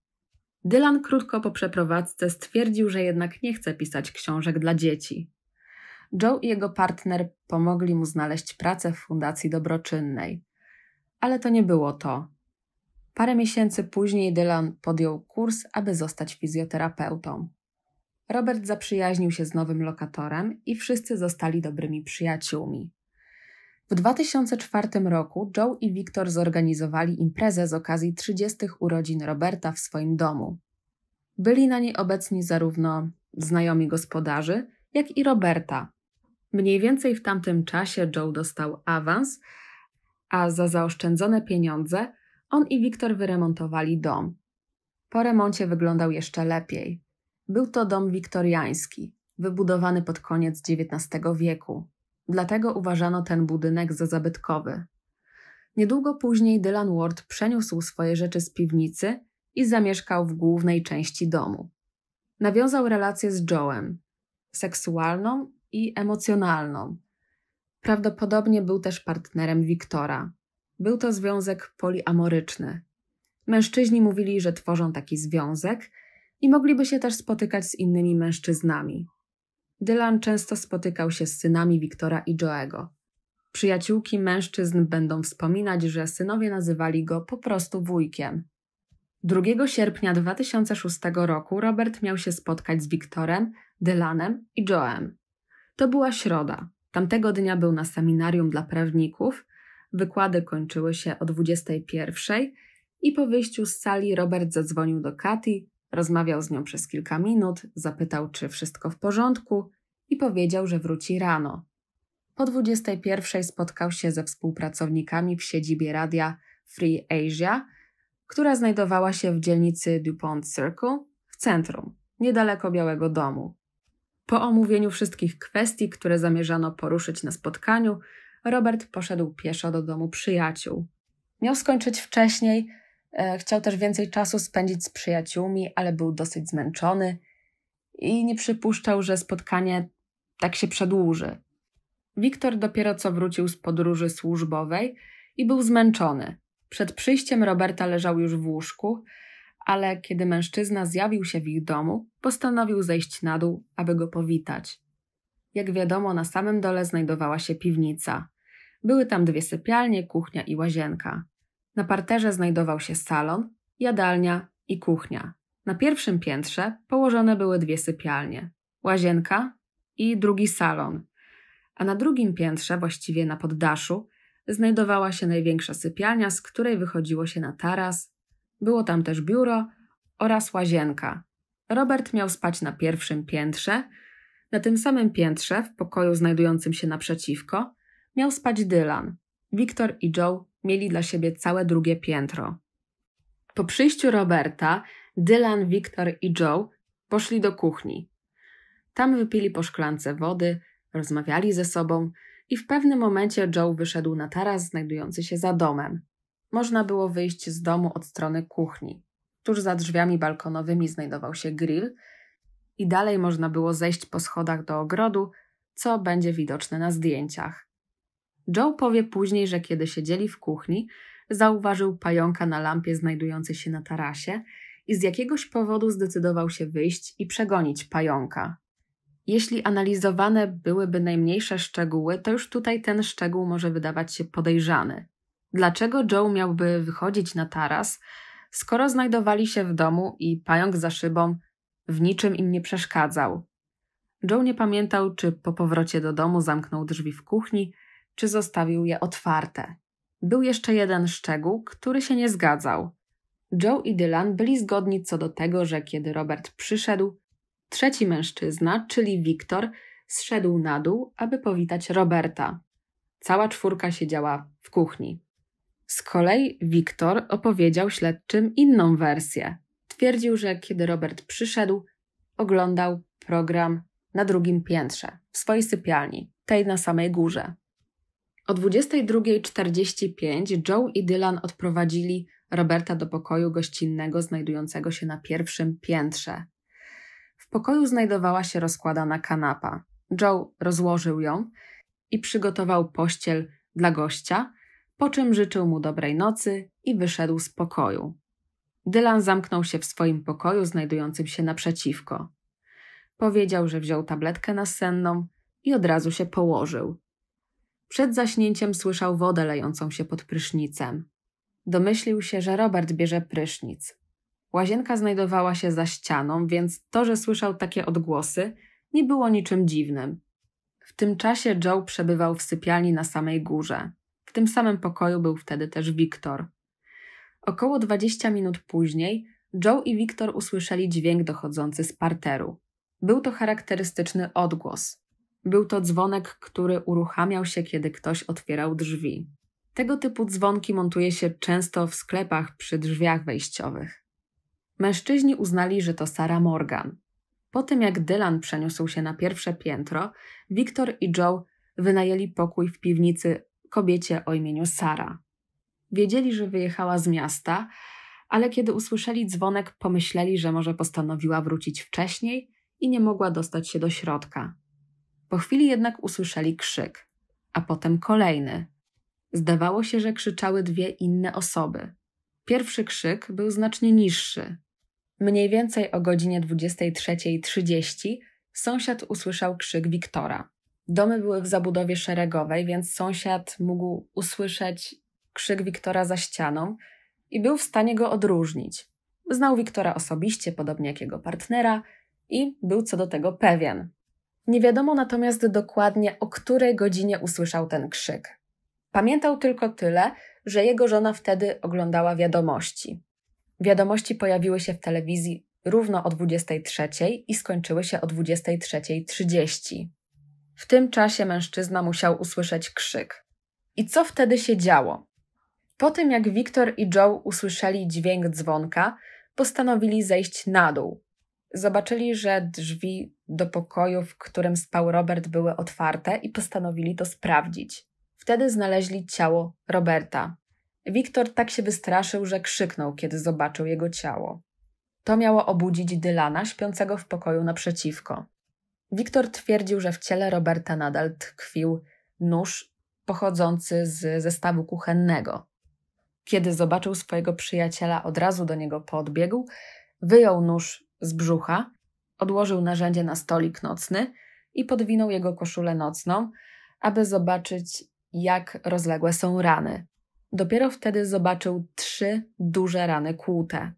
A: Dylan krótko po przeprowadzce stwierdził, że jednak nie chce pisać książek dla dzieci. Joe i jego partner pomogli mu znaleźć pracę w Fundacji Dobroczynnej. Ale to nie było to, Parę miesięcy później Dylan podjął kurs, aby zostać fizjoterapeutą. Robert zaprzyjaźnił się z nowym lokatorem i wszyscy zostali dobrymi przyjaciółmi. W 2004 roku Joe i Victor zorganizowali imprezę z okazji 30. urodzin Roberta w swoim domu. Byli na niej obecni zarówno znajomi gospodarzy, jak i Roberta. Mniej więcej w tamtym czasie Joe dostał awans, a za zaoszczędzone pieniądze on i Wiktor wyremontowali dom. Po remoncie wyglądał jeszcze lepiej. Był to dom wiktoriański, wybudowany pod koniec XIX wieku. Dlatego uważano ten budynek za zabytkowy. Niedługo później Dylan Ward przeniósł swoje rzeczy z piwnicy i zamieszkał w głównej części domu. Nawiązał relację z Joe'em, seksualną i emocjonalną. Prawdopodobnie był też partnerem Wiktora, był to związek poliamoryczny. Mężczyźni mówili, że tworzą taki związek i mogliby się też spotykać z innymi mężczyznami. Dylan często spotykał się z synami Wiktora i Joego. Przyjaciółki mężczyzn będą wspominać, że synowie nazywali go po prostu wujkiem. 2 sierpnia 2006 roku Robert miał się spotkać z Wiktorem, Dylanem i Joem. To była środa. Tamtego dnia był na seminarium dla prawników Wykłady kończyły się o 21 i po wyjściu z sali Robert zadzwonił do Katy, rozmawiał z nią przez kilka minut, zapytał, czy wszystko w porządku i powiedział, że wróci rano. Po 21 spotkał się ze współpracownikami w siedzibie radia Free Asia, która znajdowała się w dzielnicy DuPont Circle w centrum, niedaleko Białego Domu. Po omówieniu wszystkich kwestii, które zamierzano poruszyć na spotkaniu, Robert poszedł pieszo do domu przyjaciół. Miał skończyć wcześniej, e, chciał też więcej czasu spędzić z przyjaciółmi, ale był dosyć zmęczony i nie przypuszczał, że spotkanie tak się przedłuży. Wiktor dopiero co wrócił z podróży służbowej i był zmęczony. Przed przyjściem Roberta leżał już w łóżku, ale kiedy mężczyzna zjawił się w ich domu, postanowił zejść na dół, aby go powitać. Jak wiadomo, na samym dole znajdowała się piwnica. Były tam dwie sypialnie, kuchnia i łazienka. Na parterze znajdował się salon, jadalnia i kuchnia. Na pierwszym piętrze położone były dwie sypialnie, łazienka i drugi salon. A na drugim piętrze, właściwie na poddaszu, znajdowała się największa sypialnia, z której wychodziło się na taras. Było tam też biuro oraz łazienka. Robert miał spać na pierwszym piętrze, na tym samym piętrze, w pokoju znajdującym się naprzeciwko, miał spać Dylan. Wiktor i Joe mieli dla siebie całe drugie piętro. Po przyjściu Roberta, Dylan, Wiktor i Joe poszli do kuchni. Tam wypili po szklance wody, rozmawiali ze sobą i w pewnym momencie Joe wyszedł na taras znajdujący się za domem. Można było wyjść z domu od strony kuchni. Tuż za drzwiami balkonowymi znajdował się grill – i dalej można było zejść po schodach do ogrodu, co będzie widoczne na zdjęciach. Joe powie później, że kiedy siedzieli w kuchni, zauważył pająka na lampie znajdującej się na tarasie i z jakiegoś powodu zdecydował się wyjść i przegonić pająka. Jeśli analizowane byłyby najmniejsze szczegóły, to już tutaj ten szczegół może wydawać się podejrzany. Dlaczego Joe miałby wychodzić na taras, skoro znajdowali się w domu i pająk za szybą w niczym im nie przeszkadzał. Joe nie pamiętał, czy po powrocie do domu zamknął drzwi w kuchni, czy zostawił je otwarte. Był jeszcze jeden szczegół, który się nie zgadzał. Joe i Dylan byli zgodni co do tego, że kiedy Robert przyszedł, trzeci mężczyzna, czyli Wiktor, zszedł na dół, aby powitać Roberta. Cała czwórka siedziała w kuchni. Z kolei Wiktor opowiedział śledczym inną wersję. Twierdził, że kiedy Robert przyszedł, oglądał program na drugim piętrze, w swojej sypialni, tej na samej górze. O 22.45 Joe i Dylan odprowadzili Roberta do pokoju gościnnego znajdującego się na pierwszym piętrze. W pokoju znajdowała się rozkładana kanapa. Joe rozłożył ją i przygotował pościel dla gościa, po czym życzył mu dobrej nocy i wyszedł z pokoju. Dylan zamknął się w swoim pokoju, znajdującym się naprzeciwko. Powiedział, że wziął tabletkę nasenną i od razu się położył. Przed zaśnięciem słyszał wodę lejącą się pod prysznicem. Domyślił się, że Robert bierze prysznic. Łazienka znajdowała się za ścianą, więc to, że słyszał takie odgłosy, nie było niczym dziwnym. W tym czasie Joe przebywał w sypialni na samej górze. W tym samym pokoju był wtedy też Wiktor. Około 20 minut później Joe i Wiktor usłyszeli dźwięk dochodzący z parteru. Był to charakterystyczny odgłos. Był to dzwonek, który uruchamiał się, kiedy ktoś otwierał drzwi. Tego typu dzwonki montuje się często w sklepach przy drzwiach wejściowych. Mężczyźni uznali, że to Sara Morgan. Po tym jak Dylan przeniósł się na pierwsze piętro, Wiktor i Joe wynajęli pokój w piwnicy kobiecie o imieniu Sara. Wiedzieli, że wyjechała z miasta, ale kiedy usłyszeli dzwonek, pomyśleli, że może postanowiła wrócić wcześniej i nie mogła dostać się do środka. Po chwili jednak usłyszeli krzyk, a potem kolejny. Zdawało się, że krzyczały dwie inne osoby. Pierwszy krzyk był znacznie niższy. Mniej więcej o godzinie 23.30 sąsiad usłyszał krzyk Wiktora. Domy były w zabudowie szeregowej, więc sąsiad mógł usłyszeć krzyk Wiktora za ścianą i był w stanie go odróżnić. Znał Wiktora osobiście, podobnie jak jego partnera, i był co do tego pewien. Nie wiadomo natomiast dokładnie, o której godzinie usłyszał ten krzyk. Pamiętał tylko tyle, że jego żona wtedy oglądała wiadomości. Wiadomości pojawiły się w telewizji równo o 23 i skończyły się o 23.30. W tym czasie mężczyzna musiał usłyszeć krzyk. I co wtedy się działo? Po tym jak Wiktor i Joe usłyszeli dźwięk dzwonka, postanowili zejść na dół. Zobaczyli, że drzwi do pokoju, w którym spał Robert, były otwarte i postanowili to sprawdzić. Wtedy znaleźli ciało Roberta. Wiktor tak się wystraszył, że krzyknął, kiedy zobaczył jego ciało. To miało obudzić Dylana, śpiącego w pokoju naprzeciwko. Wiktor twierdził, że w ciele Roberta nadal tkwił nóż pochodzący z zestawu kuchennego. Kiedy zobaczył swojego przyjaciela, od razu do niego podbiegł, wyjął nóż z brzucha, odłożył narzędzie na stolik nocny i podwinął jego koszulę nocną, aby zobaczyć, jak rozległe są rany. Dopiero wtedy zobaczył trzy duże rany kłute.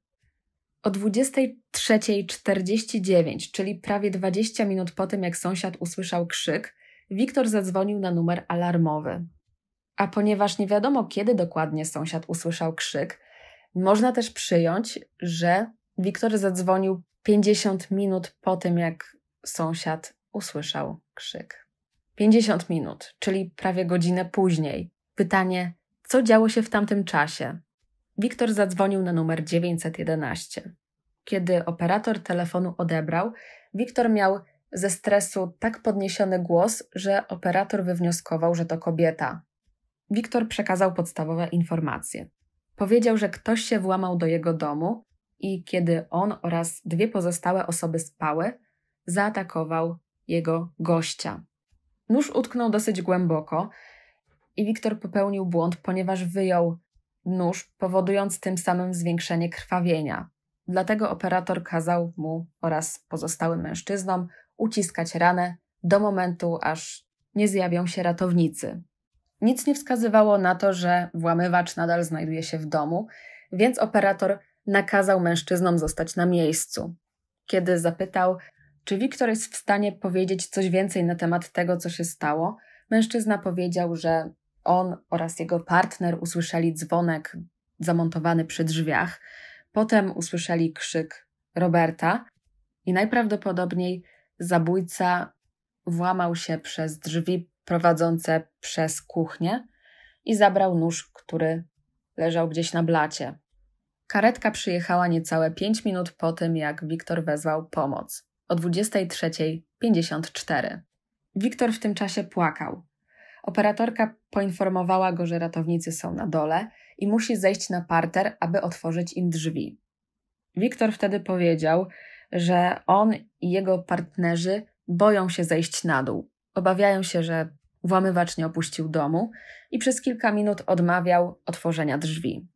A: O 23.49, czyli prawie 20 minut po tym, jak sąsiad usłyszał krzyk, Wiktor zadzwonił na numer alarmowy. A ponieważ nie wiadomo, kiedy dokładnie sąsiad usłyszał krzyk, można też przyjąć, że Wiktor zadzwonił 50 minut po tym, jak sąsiad usłyszał krzyk. 50 minut, czyli prawie godzinę później. Pytanie, co działo się w tamtym czasie? Wiktor zadzwonił na numer 911. Kiedy operator telefonu odebrał, Wiktor miał ze stresu tak podniesiony głos, że operator wywnioskował, że to kobieta. Wiktor przekazał podstawowe informacje. Powiedział, że ktoś się włamał do jego domu i kiedy on oraz dwie pozostałe osoby spały, zaatakował jego gościa. Nóż utknął dosyć głęboko i Wiktor popełnił błąd, ponieważ wyjął nóż, powodując tym samym zwiększenie krwawienia. Dlatego operator kazał mu oraz pozostałym mężczyznom uciskać ranę do momentu, aż nie zjawią się ratownicy. Nic nie wskazywało na to, że włamywacz nadal znajduje się w domu, więc operator nakazał mężczyznom zostać na miejscu. Kiedy zapytał, czy Wiktor jest w stanie powiedzieć coś więcej na temat tego, co się stało, mężczyzna powiedział, że on oraz jego partner usłyszeli dzwonek zamontowany przy drzwiach, potem usłyszeli krzyk Roberta i najprawdopodobniej zabójca włamał się przez drzwi prowadzące przez kuchnię i zabrał nóż, który leżał gdzieś na blacie. Karetka przyjechała niecałe 5 minut po tym, jak Wiktor wezwał pomoc o 23.54. Wiktor w tym czasie płakał. Operatorka poinformowała go, że ratownicy są na dole i musi zejść na parter, aby otworzyć im drzwi. Wiktor wtedy powiedział, że on i jego partnerzy boją się zejść na dół. Obawiają się, że Włamywacz nie opuścił domu i przez kilka minut odmawiał otworzenia drzwi.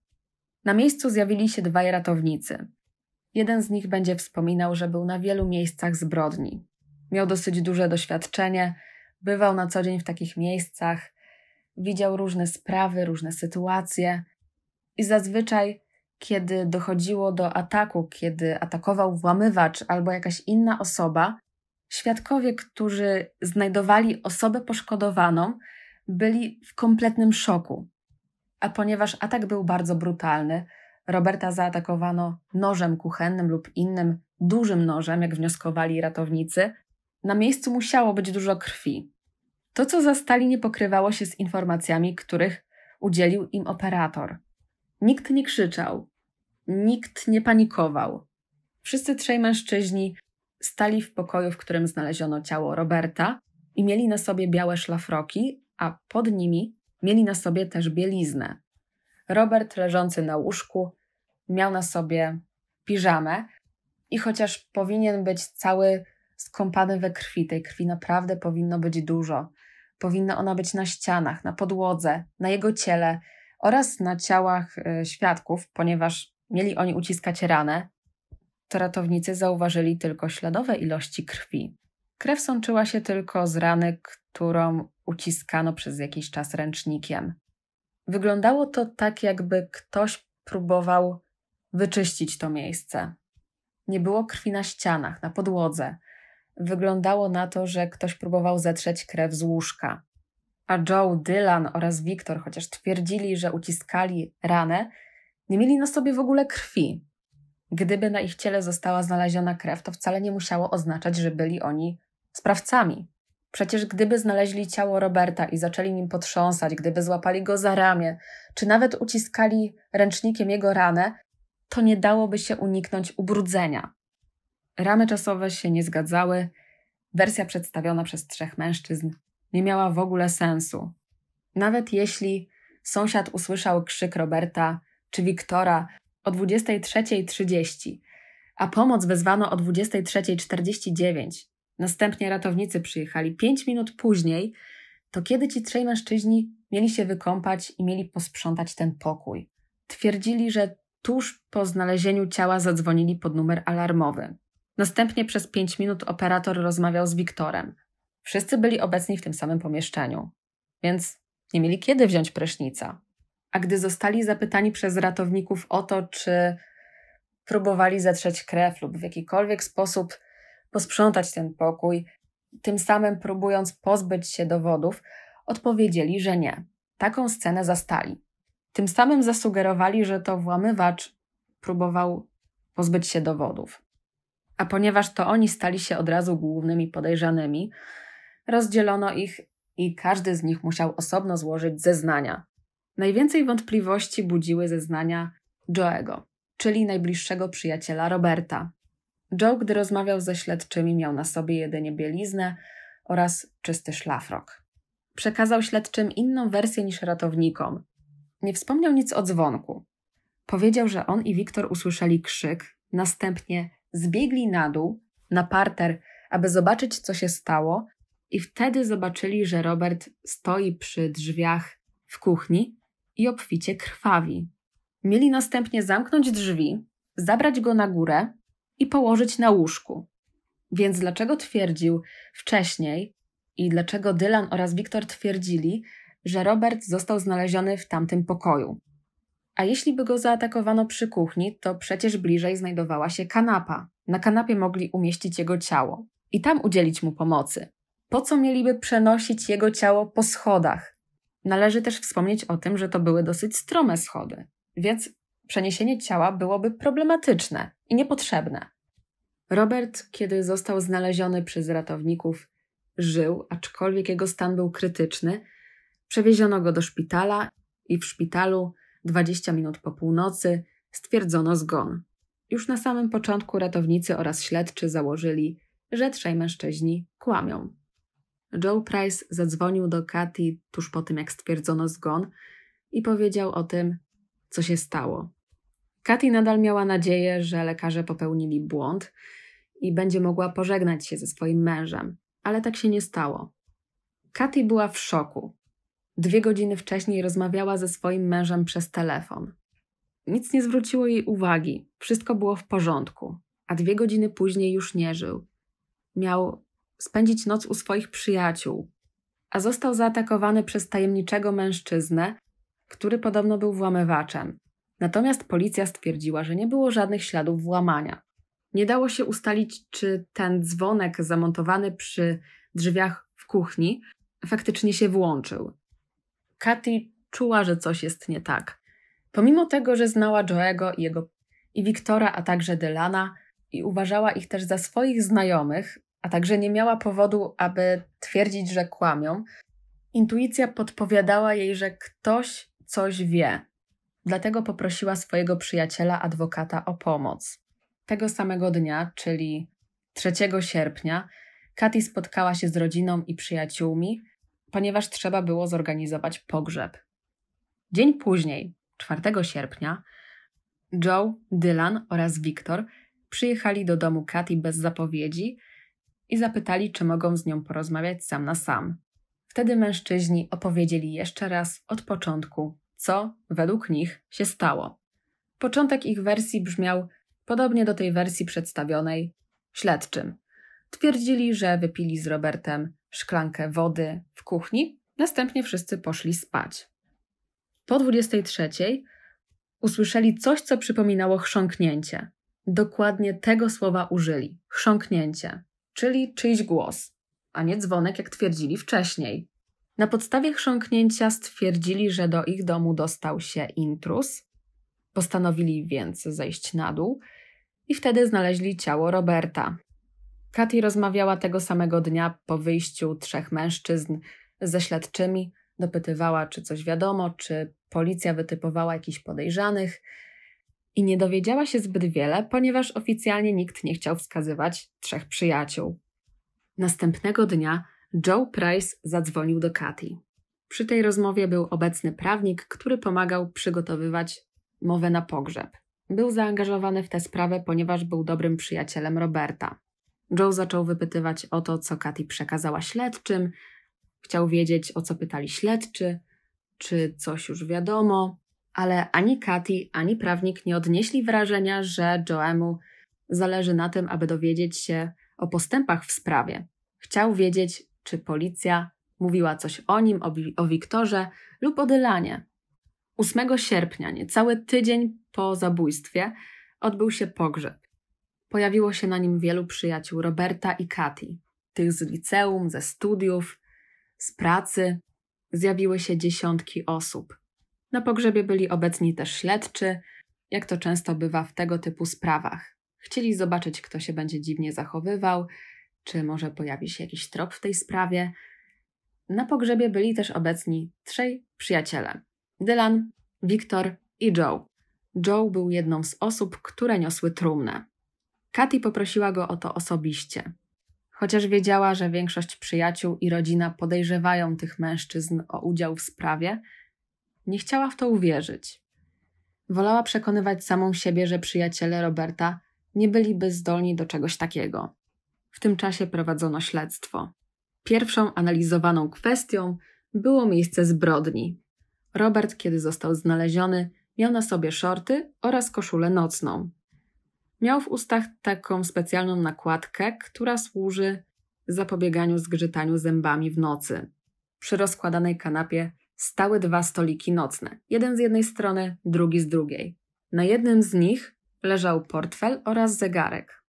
A: Na miejscu zjawili się dwaj ratownicy. Jeden z nich będzie wspominał, że był na wielu miejscach zbrodni. Miał dosyć duże doświadczenie, bywał na co dzień w takich miejscach, widział różne sprawy, różne sytuacje i zazwyczaj, kiedy dochodziło do ataku, kiedy atakował włamywacz albo jakaś inna osoba, Świadkowie, którzy znajdowali osobę poszkodowaną, byli w kompletnym szoku. A ponieważ atak był bardzo brutalny, Roberta zaatakowano nożem kuchennym lub innym dużym nożem, jak wnioskowali ratownicy. Na miejscu musiało być dużo krwi. To, co zastali, nie pokrywało się z informacjami, których udzielił im operator. Nikt nie krzyczał, nikt nie panikował. Wszyscy trzej mężczyźni stali w pokoju, w którym znaleziono ciało Roberta i mieli na sobie białe szlafroki, a pod nimi mieli na sobie też bieliznę. Robert leżący na łóżku miał na sobie piżamę i chociaż powinien być cały skąpany we krwi, tej krwi naprawdę powinno być dużo. Powinna ona być na ścianach, na podłodze, na jego ciele oraz na ciałach e, świadków, ponieważ mieli oni uciskać ranę, to ratownicy zauważyli tylko śladowe ilości krwi. Krew sączyła się tylko z rany, którą uciskano przez jakiś czas ręcznikiem. Wyglądało to tak, jakby ktoś próbował wyczyścić to miejsce. Nie było krwi na ścianach, na podłodze. Wyglądało na to, że ktoś próbował zetrzeć krew z łóżka. A Joe, Dylan oraz Wiktor, chociaż twierdzili, że uciskali ranę, nie mieli na sobie w ogóle krwi. Gdyby na ich ciele została znaleziona krew, to wcale nie musiało oznaczać, że byli oni sprawcami. Przecież gdyby znaleźli ciało Roberta i zaczęli nim potrząsać, gdyby złapali go za ramię, czy nawet uciskali ręcznikiem jego ranę, to nie dałoby się uniknąć ubrudzenia. Ramy czasowe się nie zgadzały. Wersja przedstawiona przez trzech mężczyzn nie miała w ogóle sensu. Nawet jeśli sąsiad usłyszał krzyk Roberta czy Wiktora, o 23.30, a pomoc wezwano o 23.49. Następnie ratownicy przyjechali 5 minut później, to kiedy ci trzej mężczyźni mieli się wykąpać i mieli posprzątać ten pokój. Twierdzili, że tuż po znalezieniu ciała zadzwonili pod numer alarmowy. Następnie przez 5 minut operator rozmawiał z Wiktorem. Wszyscy byli obecni w tym samym pomieszczeniu, więc nie mieli kiedy wziąć prysznica a gdy zostali zapytani przez ratowników o to, czy próbowali zetrzeć krew lub w jakikolwiek sposób posprzątać ten pokój, tym samym próbując pozbyć się dowodów, odpowiedzieli, że nie. Taką scenę zastali. Tym samym zasugerowali, że to włamywacz próbował pozbyć się dowodów. A ponieważ to oni stali się od razu głównymi podejrzanymi, rozdzielono ich i każdy z nich musiał osobno złożyć zeznania. Najwięcej wątpliwości budziły zeznania Joe'ego, czyli najbliższego przyjaciela Roberta. Joe, gdy rozmawiał ze śledczymi, miał na sobie jedynie bieliznę oraz czysty szlafrok. Przekazał śledczym inną wersję niż ratownikom. Nie wspomniał nic o dzwonku. Powiedział, że on i Wiktor usłyszeli krzyk, następnie zbiegli na dół, na parter, aby zobaczyć, co się stało, i wtedy zobaczyli, że Robert stoi przy drzwiach w kuchni, i obficie krwawi. Mieli następnie zamknąć drzwi, zabrać go na górę i położyć na łóżku. Więc dlaczego twierdził wcześniej i dlaczego Dylan oraz Wiktor twierdzili, że Robert został znaleziony w tamtym pokoju? A jeśli by go zaatakowano przy kuchni, to przecież bliżej znajdowała się kanapa. Na kanapie mogli umieścić jego ciało i tam udzielić mu pomocy. Po co mieliby przenosić jego ciało po schodach? Należy też wspomnieć o tym, że to były dosyć strome schody, więc przeniesienie ciała byłoby problematyczne i niepotrzebne. Robert, kiedy został znaleziony przez ratowników, żył, aczkolwiek jego stan był krytyczny. Przewieziono go do szpitala i w szpitalu 20 minut po północy stwierdzono zgon. Już na samym początku ratownicy oraz śledczy założyli, że trzej mężczyźni kłamią. Joe Price zadzwonił do Katy tuż po tym, jak stwierdzono zgon i powiedział o tym, co się stało. Katy nadal miała nadzieję, że lekarze popełnili błąd i będzie mogła pożegnać się ze swoim mężem, ale tak się nie stało. Katy była w szoku. Dwie godziny wcześniej rozmawiała ze swoim mężem przez telefon. Nic nie zwróciło jej uwagi, wszystko było w porządku, a dwie godziny później już nie żył. Miał spędzić noc u swoich przyjaciół, a został zaatakowany przez tajemniczego mężczyznę, który podobno był włamywaczem. Natomiast policja stwierdziła, że nie było żadnych śladów włamania. Nie dało się ustalić, czy ten dzwonek zamontowany przy drzwiach w kuchni faktycznie się włączył. Katy czuła, że coś jest nie tak. Pomimo tego, że znała Joego i jego i Wiktora, a także Delana i uważała ich też za swoich znajomych, a także nie miała powodu, aby twierdzić, że kłamią. Intuicja podpowiadała jej, że ktoś coś wie. Dlatego poprosiła swojego przyjaciela, adwokata, o pomoc. Tego samego dnia, czyli 3 sierpnia, Katy spotkała się z rodziną i przyjaciółmi, ponieważ trzeba było zorganizować pogrzeb. Dzień później, 4 sierpnia, Joe, Dylan oraz Wiktor przyjechali do domu Katy bez zapowiedzi – i zapytali, czy mogą z nią porozmawiać sam na sam. Wtedy mężczyźni opowiedzieli jeszcze raz od początku, co według nich się stało. Początek ich wersji brzmiał podobnie do tej wersji przedstawionej śledczym. Twierdzili, że wypili z Robertem szklankę wody w kuchni, następnie wszyscy poszli spać. Po 23 usłyszeli coś, co przypominało chrząknięcie. Dokładnie tego słowa użyli chrząknięcie czyli czyjś głos, a nie dzwonek, jak twierdzili wcześniej. Na podstawie chrząknięcia stwierdzili, że do ich domu dostał się intrus. Postanowili więc zejść na dół i wtedy znaleźli ciało Roberta. Katy rozmawiała tego samego dnia po wyjściu trzech mężczyzn ze śledczymi, dopytywała, czy coś wiadomo, czy policja wytypowała jakichś podejrzanych i nie dowiedziała się zbyt wiele, ponieważ oficjalnie nikt nie chciał wskazywać trzech przyjaciół. Następnego dnia Joe Price zadzwonił do Katy. Przy tej rozmowie był obecny prawnik, który pomagał przygotowywać mowę na pogrzeb. Był zaangażowany w tę sprawę, ponieważ był dobrym przyjacielem Roberta. Joe zaczął wypytywać o to, co Katy przekazała śledczym, chciał wiedzieć, o co pytali śledczy, czy coś już wiadomo ale ani Katy, ani prawnik nie odnieśli wrażenia, że Joemu zależy na tym, aby dowiedzieć się o postępach w sprawie. Chciał wiedzieć, czy policja mówiła coś o nim, o, o Wiktorze lub o Dylanie. 8 sierpnia, niecały tydzień po zabójstwie, odbył się pogrzeb. Pojawiło się na nim wielu przyjaciół Roberta i Katy, tych z liceum, ze studiów, z pracy. Zjawiły się dziesiątki osób. Na pogrzebie byli obecni też śledczy, jak to często bywa w tego typu sprawach. Chcieli zobaczyć, kto się będzie dziwnie zachowywał, czy może pojawi się jakiś trop w tej sprawie. Na pogrzebie byli też obecni trzej przyjaciele: Dylan, Wiktor i Joe. Joe był jedną z osób, które niosły trumnę. Katy poprosiła go o to osobiście. Chociaż wiedziała, że większość przyjaciół i rodzina podejrzewają tych mężczyzn o udział w sprawie, nie chciała w to uwierzyć. Wolała przekonywać samą siebie, że przyjaciele Roberta nie byliby zdolni do czegoś takiego. W tym czasie prowadzono śledztwo. Pierwszą analizowaną kwestią było miejsce zbrodni. Robert, kiedy został znaleziony, miał na sobie szorty oraz koszulę nocną. Miał w ustach taką specjalną nakładkę, która służy zapobieganiu zgrzytaniu zębami w nocy. Przy rozkładanej kanapie stały dwa stoliki nocne, jeden z jednej strony, drugi z drugiej. Na jednym z nich leżał portfel oraz zegarek.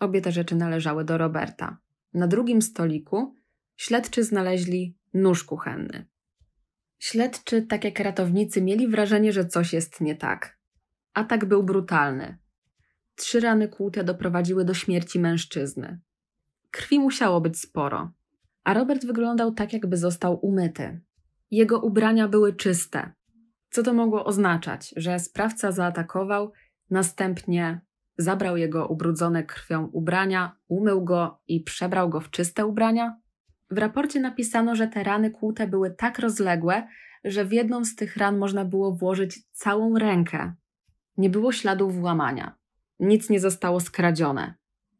A: Obie te rzeczy należały do Roberta. Na drugim stoliku śledczy znaleźli nóż kuchenny. Śledczy, tak jak ratownicy, mieli wrażenie, że coś jest nie tak. Atak był brutalny. Trzy rany kłute doprowadziły do śmierci mężczyzny. Krwi musiało być sporo, a Robert wyglądał tak, jakby został umyty. Jego ubrania były czyste. Co to mogło oznaczać, że sprawca zaatakował, następnie zabrał jego ubrudzone krwią ubrania, umył go i przebrał go w czyste ubrania? W raporcie napisano, że te rany kłute były tak rozległe, że w jedną z tych ran można było włożyć całą rękę. Nie było śladów włamania. Nic nie zostało skradzione.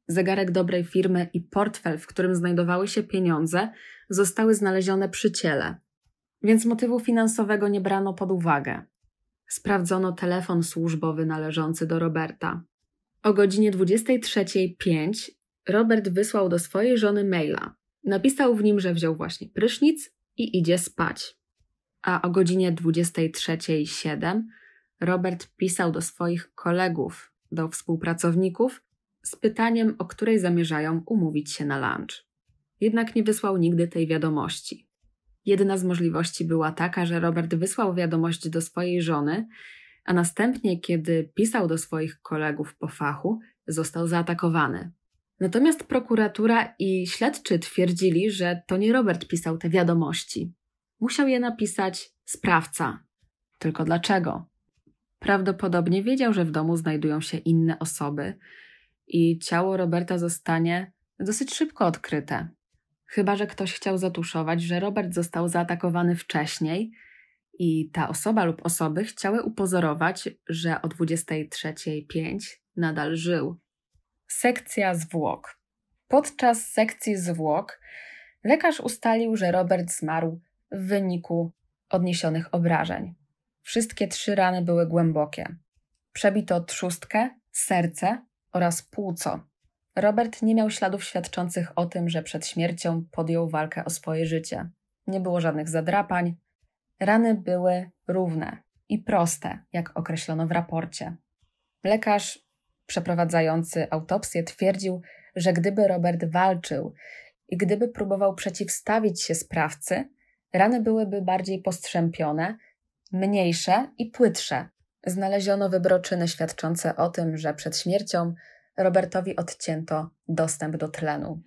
A: Zegarek dobrej firmy i portfel, w którym znajdowały się pieniądze, zostały znalezione przy ciele więc motywu finansowego nie brano pod uwagę. Sprawdzono telefon służbowy należący do Roberta. O godzinie 23.05 Robert wysłał do swojej żony maila. Napisał w nim, że wziął właśnie prysznic i idzie spać. A o godzinie 23.07 Robert pisał do swoich kolegów, do współpracowników z pytaniem, o której zamierzają umówić się na lunch. Jednak nie wysłał nigdy tej wiadomości. Jedyna z możliwości była taka, że Robert wysłał wiadomość do swojej żony, a następnie, kiedy pisał do swoich kolegów po fachu, został zaatakowany. Natomiast prokuratura i śledczy twierdzili, że to nie Robert pisał te wiadomości. Musiał je napisać sprawca. Tylko dlaczego? Prawdopodobnie wiedział, że w domu znajdują się inne osoby i ciało Roberta zostanie dosyć szybko odkryte. Chyba, że ktoś chciał zatuszować, że Robert został zaatakowany wcześniej i ta osoba lub osoby chciały upozorować, że o 23.05 nadal żył. Sekcja zwłok. Podczas sekcji zwłok lekarz ustalił, że Robert zmarł w wyniku odniesionych obrażeń. Wszystkie trzy rany były głębokie. Przebito trzustkę, serce oraz płuco. Robert nie miał śladów świadczących o tym, że przed śmiercią podjął walkę o swoje życie. Nie było żadnych zadrapań. Rany były równe i proste, jak określono w raporcie. Lekarz przeprowadzający autopsję twierdził, że gdyby Robert walczył i gdyby próbował przeciwstawić się sprawcy, rany byłyby bardziej postrzępione, mniejsze i płytsze. Znaleziono wybroczyny świadczące o tym, że przed śmiercią Robertowi odcięto dostęp do tlenu.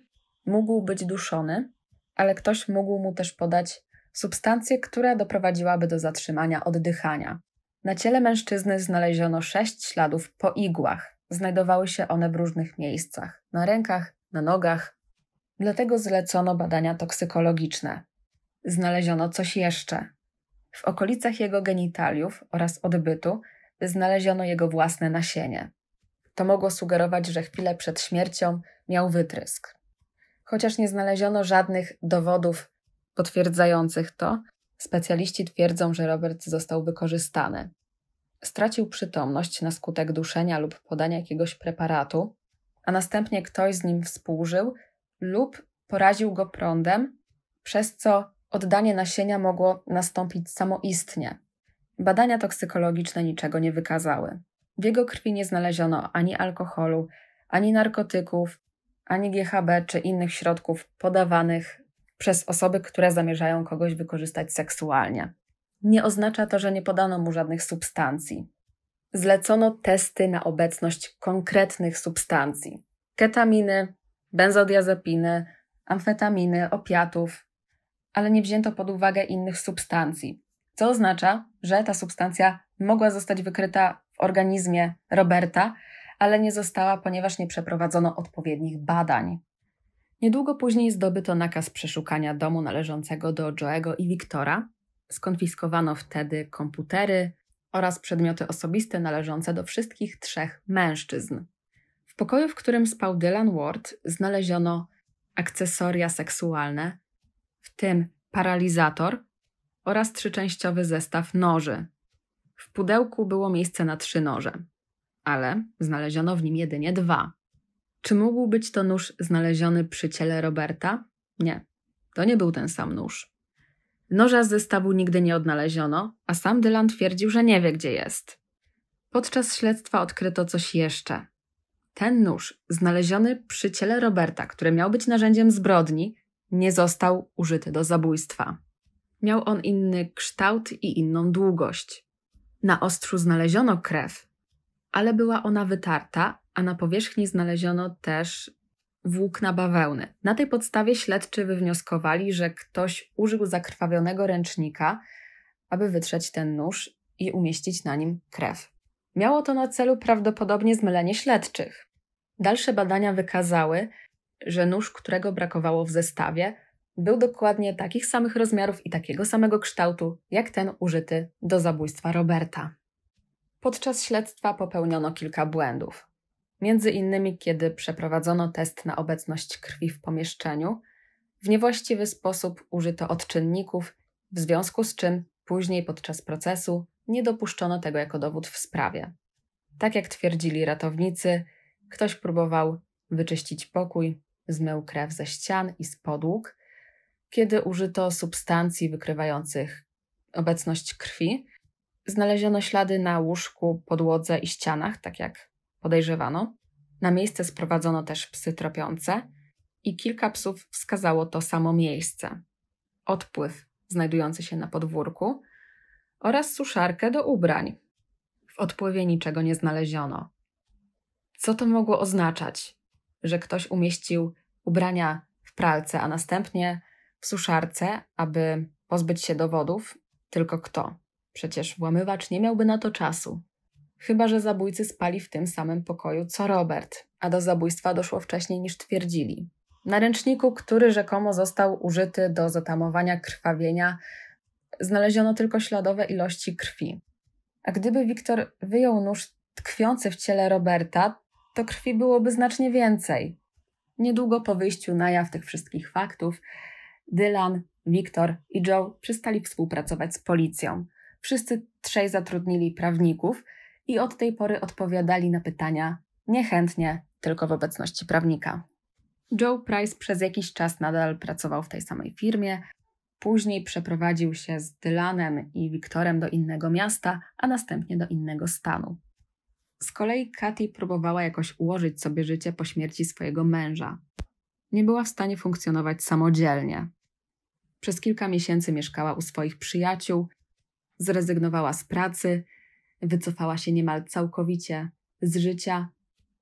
A: Mógł być duszony, ale ktoś mógł mu też podać substancję, która doprowadziłaby do zatrzymania oddychania. Na ciele mężczyzny znaleziono sześć śladów po igłach. Znajdowały się one w różnych miejscach na rękach, na nogach. Dlatego zlecono badania toksykologiczne. Znaleziono coś jeszcze. W okolicach jego genitaliów oraz odbytu znaleziono jego własne nasienie to mogło sugerować, że chwilę przed śmiercią miał wytrysk. Chociaż nie znaleziono żadnych dowodów potwierdzających to, specjaliści twierdzą, że Robert został wykorzystany. Stracił przytomność na skutek duszenia lub podania jakiegoś preparatu, a następnie ktoś z nim współżył lub poraził go prądem, przez co oddanie nasienia mogło nastąpić samoistnie. Badania toksykologiczne niczego nie wykazały. W jego krwi nie znaleziono ani alkoholu, ani narkotyków, ani GHB czy innych środków podawanych przez osoby, które zamierzają kogoś wykorzystać seksualnie. Nie oznacza to, że nie podano mu żadnych substancji. Zlecono testy na obecność konkretnych substancji: ketaminy, benzodiazepiny, amfetaminy, opiatów, ale nie wzięto pod uwagę innych substancji, co oznacza, że ta substancja mogła zostać wykryta organizmie Roberta, ale nie została, ponieważ nie przeprowadzono odpowiednich badań. Niedługo później zdobyto nakaz przeszukania domu należącego do Joego i Wiktora. Skonfiskowano wtedy komputery oraz przedmioty osobiste należące do wszystkich trzech mężczyzn. W pokoju, w którym spał Dylan Ward, znaleziono akcesoria seksualne, w tym paralizator oraz trzyczęściowy zestaw noży. W pudełku było miejsce na trzy noże, ale znaleziono w nim jedynie dwa. Czy mógł być to nóż znaleziony przy ciele Roberta? Nie, to nie był ten sam nóż. Noża z zestawu nigdy nie odnaleziono, a sam Dylan twierdził, że nie wie, gdzie jest. Podczas śledztwa odkryto coś jeszcze. Ten nóż, znaleziony przy ciele Roberta, który miał być narzędziem zbrodni, nie został użyty do zabójstwa. Miał on inny kształt i inną długość. Na ostrzu znaleziono krew, ale była ona wytarta, a na powierzchni znaleziono też włókna bawełny. Na tej podstawie śledczy wywnioskowali, że ktoś użył zakrwawionego ręcznika, aby wytrzeć ten nóż i umieścić na nim krew. Miało to na celu prawdopodobnie zmylenie śledczych. Dalsze badania wykazały, że nóż, którego brakowało w zestawie, był dokładnie takich samych rozmiarów i takiego samego kształtu, jak ten użyty do zabójstwa Roberta. Podczas śledztwa popełniono kilka błędów. Między innymi, kiedy przeprowadzono test na obecność krwi w pomieszczeniu, w niewłaściwy sposób użyto odczynników, w związku z czym później podczas procesu nie dopuszczono tego jako dowód w sprawie. Tak jak twierdzili ratownicy, ktoś próbował wyczyścić pokój, zmył krew ze ścian i z podłóg, kiedy użyto substancji wykrywających obecność krwi. Znaleziono ślady na łóżku, podłodze i ścianach, tak jak podejrzewano. Na miejsce sprowadzono też psy tropiące i kilka psów wskazało to samo miejsce. Odpływ znajdujący się na podwórku oraz suszarkę do ubrań. W odpływie niczego nie znaleziono. Co to mogło oznaczać? Że ktoś umieścił ubrania w pralce, a następnie w suszarce, aby pozbyć się dowodów, tylko kto? Przecież włamywacz nie miałby na to czasu. Chyba, że zabójcy spali w tym samym pokoju co Robert, a do zabójstwa doszło wcześniej niż twierdzili. Na ręczniku, który rzekomo został użyty do zatamowania krwawienia, znaleziono tylko śladowe ilości krwi. A gdyby Wiktor wyjął nóż tkwiący w ciele Roberta, to krwi byłoby znacznie więcej. Niedługo po wyjściu na jaw tych wszystkich faktów, Dylan, Wiktor i Joe przestali współpracować z policją. Wszyscy trzej zatrudnili prawników i od tej pory odpowiadali na pytania niechętnie, tylko w obecności prawnika. Joe Price przez jakiś czas nadal pracował w tej samej firmie, później przeprowadził się z Dylanem i Wiktorem do innego miasta, a następnie do innego stanu. Z kolei Katy próbowała jakoś ułożyć sobie życie po śmierci swojego męża. Nie była w stanie funkcjonować samodzielnie. Przez kilka miesięcy mieszkała u swoich przyjaciół, zrezygnowała z pracy, wycofała się niemal całkowicie z życia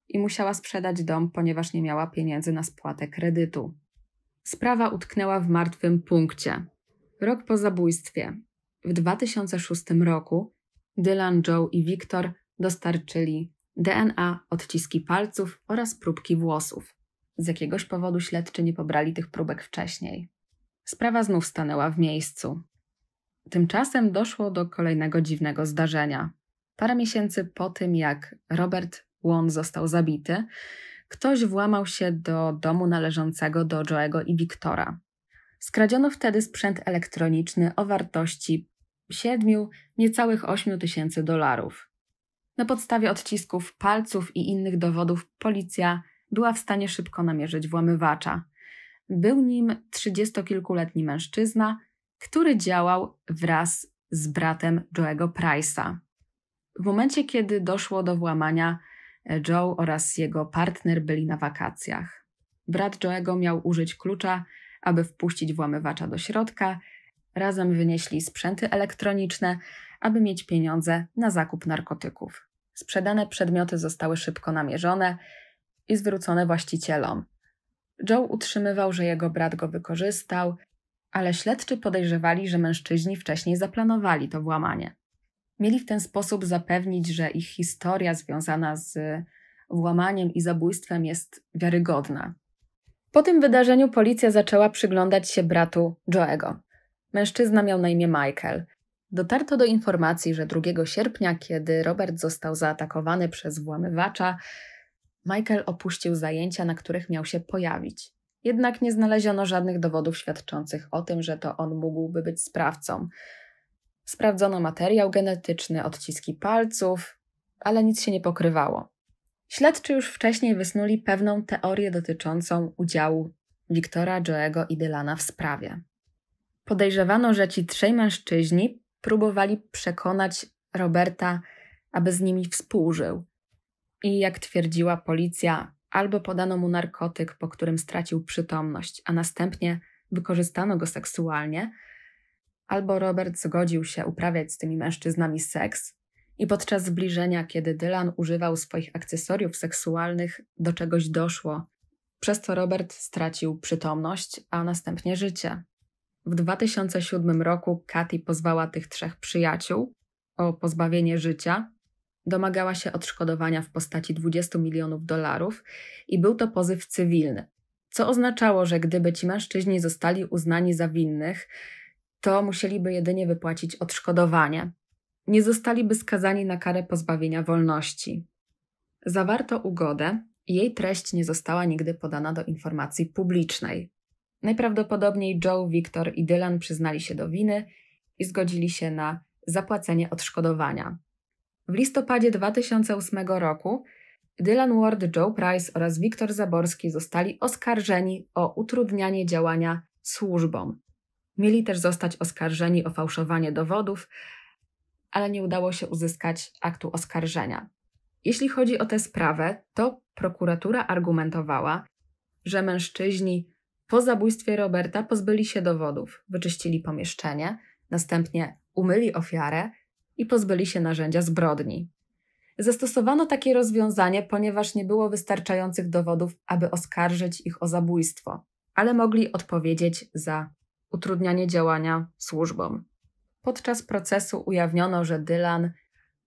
A: i musiała sprzedać dom, ponieważ nie miała pieniędzy na spłatę kredytu. Sprawa utknęła w martwym punkcie. Rok po zabójstwie, w 2006 roku, Dylan, Joe i Victor dostarczyli DNA, odciski palców oraz próbki włosów. Z jakiegoś powodu śledczy nie pobrali tych próbek wcześniej. Sprawa znów stanęła w miejscu. Tymczasem doszło do kolejnego dziwnego zdarzenia. Parę miesięcy po tym, jak Robert Łon został zabity, ktoś włamał się do domu należącego do Joego i Wiktora. Skradziono wtedy sprzęt elektroniczny o wartości 7, niecałych 8 tysięcy dolarów. Na podstawie odcisków palców i innych dowodów policja była w stanie szybko namierzyć włamywacza. Był nim trzydziestokilkuletni mężczyzna, który działał wraz z bratem Joe'ego Price'a. W momencie, kiedy doszło do włamania, e, Joe oraz jego partner byli na wakacjach. Brat Joe'ego miał użyć klucza, aby wpuścić włamywacza do środka. Razem wynieśli sprzęty elektroniczne, aby mieć pieniądze na zakup narkotyków. Sprzedane przedmioty zostały szybko namierzone i zwrócone właścicielom. Joe utrzymywał, że jego brat go wykorzystał, ale śledczy podejrzewali, że mężczyźni wcześniej zaplanowali to włamanie. Mieli w ten sposób zapewnić, że ich historia związana z włamaniem i zabójstwem jest wiarygodna. Po tym wydarzeniu policja zaczęła przyglądać się bratu Joe'ego. Mężczyzna miał na imię Michael. Dotarto do informacji, że 2 sierpnia, kiedy Robert został zaatakowany przez włamywacza, Michael opuścił zajęcia, na których miał się pojawić. Jednak nie znaleziono żadnych dowodów świadczących o tym, że to on mógłby być sprawcą. Sprawdzono materiał genetyczny, odciski palców, ale nic się nie pokrywało. Śledczy już wcześniej wysnuli pewną teorię dotyczącą udziału Wiktora, Joego i Dylana w sprawie. Podejrzewano, że ci trzej mężczyźni próbowali przekonać Roberta, aby z nimi współżył – i jak twierdziła policja, albo podano mu narkotyk, po którym stracił przytomność, a następnie wykorzystano go seksualnie, albo Robert zgodził się uprawiać z tymi mężczyznami seks, i podczas zbliżenia, kiedy Dylan używał swoich akcesoriów seksualnych, do czegoś doszło, przez co Robert stracił przytomność, a następnie życie. W 2007 roku Katy pozwała tych trzech przyjaciół o pozbawienie życia, domagała się odszkodowania w postaci 20 milionów dolarów i był to pozyw cywilny, co oznaczało, że gdyby ci mężczyźni zostali uznani za winnych, to musieliby jedynie wypłacić odszkodowanie. Nie zostaliby skazani na karę pozbawienia wolności. Zawarto ugodę i jej treść nie została nigdy podana do informacji publicznej. Najprawdopodobniej Joe, Victor i Dylan przyznali się do winy i zgodzili się na zapłacenie odszkodowania. W listopadzie 2008 roku Dylan Ward, Joe Price oraz Wiktor Zaborski zostali oskarżeni o utrudnianie działania służbom. Mieli też zostać oskarżeni o fałszowanie dowodów, ale nie udało się uzyskać aktu oskarżenia. Jeśli chodzi o tę sprawę, to prokuratura argumentowała, że mężczyźni po zabójstwie Roberta pozbyli się dowodów, wyczyścili pomieszczenie, następnie umyli ofiarę i pozbyli się narzędzia zbrodni. Zastosowano takie rozwiązanie, ponieważ nie było wystarczających dowodów, aby oskarżyć ich o zabójstwo, ale mogli odpowiedzieć za utrudnianie działania służbom. Podczas procesu ujawniono, że Dylan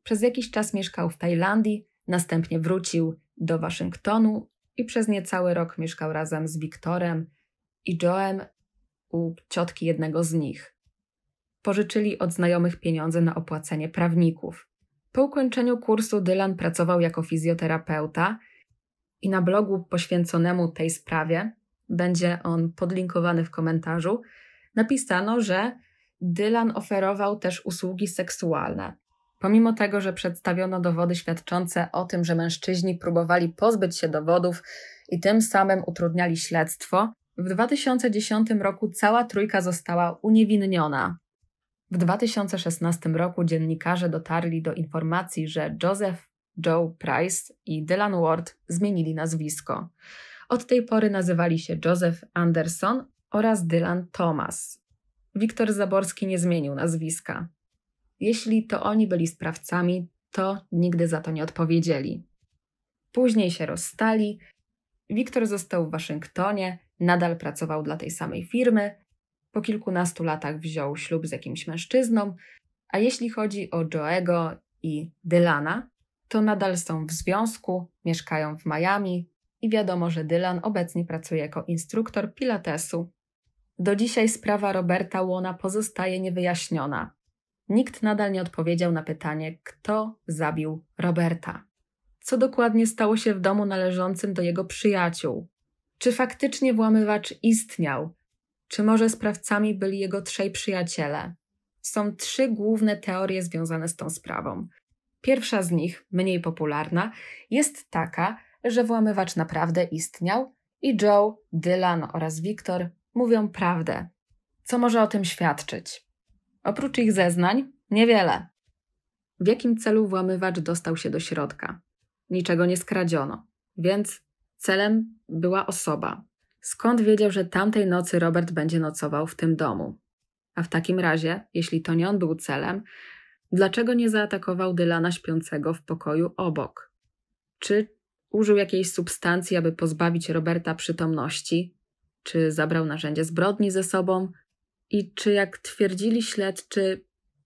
A: przez jakiś czas mieszkał w Tajlandii, następnie wrócił do Waszyngtonu i przez niecały rok mieszkał razem z Wiktorem i Joem u ciotki jednego z nich pożyczyli od znajomych pieniądze na opłacenie prawników. Po ukończeniu kursu Dylan pracował jako fizjoterapeuta i na blogu poświęconemu tej sprawie, będzie on podlinkowany w komentarzu, napisano, że Dylan oferował też usługi seksualne. Pomimo tego, że przedstawiono dowody świadczące o tym, że mężczyźni próbowali pozbyć się dowodów i tym samym utrudniali śledztwo, w 2010 roku cała trójka została uniewinniona. W 2016 roku dziennikarze dotarli do informacji, że Joseph Joe Price i Dylan Ward zmienili nazwisko. Od tej pory nazywali się Joseph Anderson oraz Dylan Thomas. Wiktor Zaborski nie zmienił nazwiska. Jeśli to oni byli sprawcami, to nigdy za to nie odpowiedzieli. Później się rozstali. Wiktor został w Waszyngtonie, nadal pracował dla tej samej firmy, po kilkunastu latach wziął ślub z jakimś mężczyzną, a jeśli chodzi o Joego i Dylana, to nadal są w związku, mieszkają w Miami i wiadomo, że Dylan obecnie pracuje jako instruktor pilatesu. Do dzisiaj sprawa Roberta Łona pozostaje niewyjaśniona. Nikt nadal nie odpowiedział na pytanie, kto zabił Roberta. Co dokładnie stało się w domu należącym do jego przyjaciół? Czy faktycznie włamywacz istniał czy może sprawcami byli jego trzej przyjaciele? Są trzy główne teorie związane z tą sprawą. Pierwsza z nich, mniej popularna, jest taka, że włamywacz naprawdę istniał i Joe, Dylan oraz Wiktor mówią prawdę. Co może o tym świadczyć? Oprócz ich zeznań, niewiele. W jakim celu włamywacz dostał się do środka? Niczego nie skradziono, więc celem była osoba, Skąd wiedział, że tamtej nocy Robert będzie nocował w tym domu? A w takim razie, jeśli to nie on był celem, dlaczego nie zaatakował Dylana śpiącego w pokoju obok? Czy użył jakiejś substancji, aby pozbawić Roberta przytomności? Czy zabrał narzędzie zbrodni ze sobą? I czy, jak twierdzili śledczy,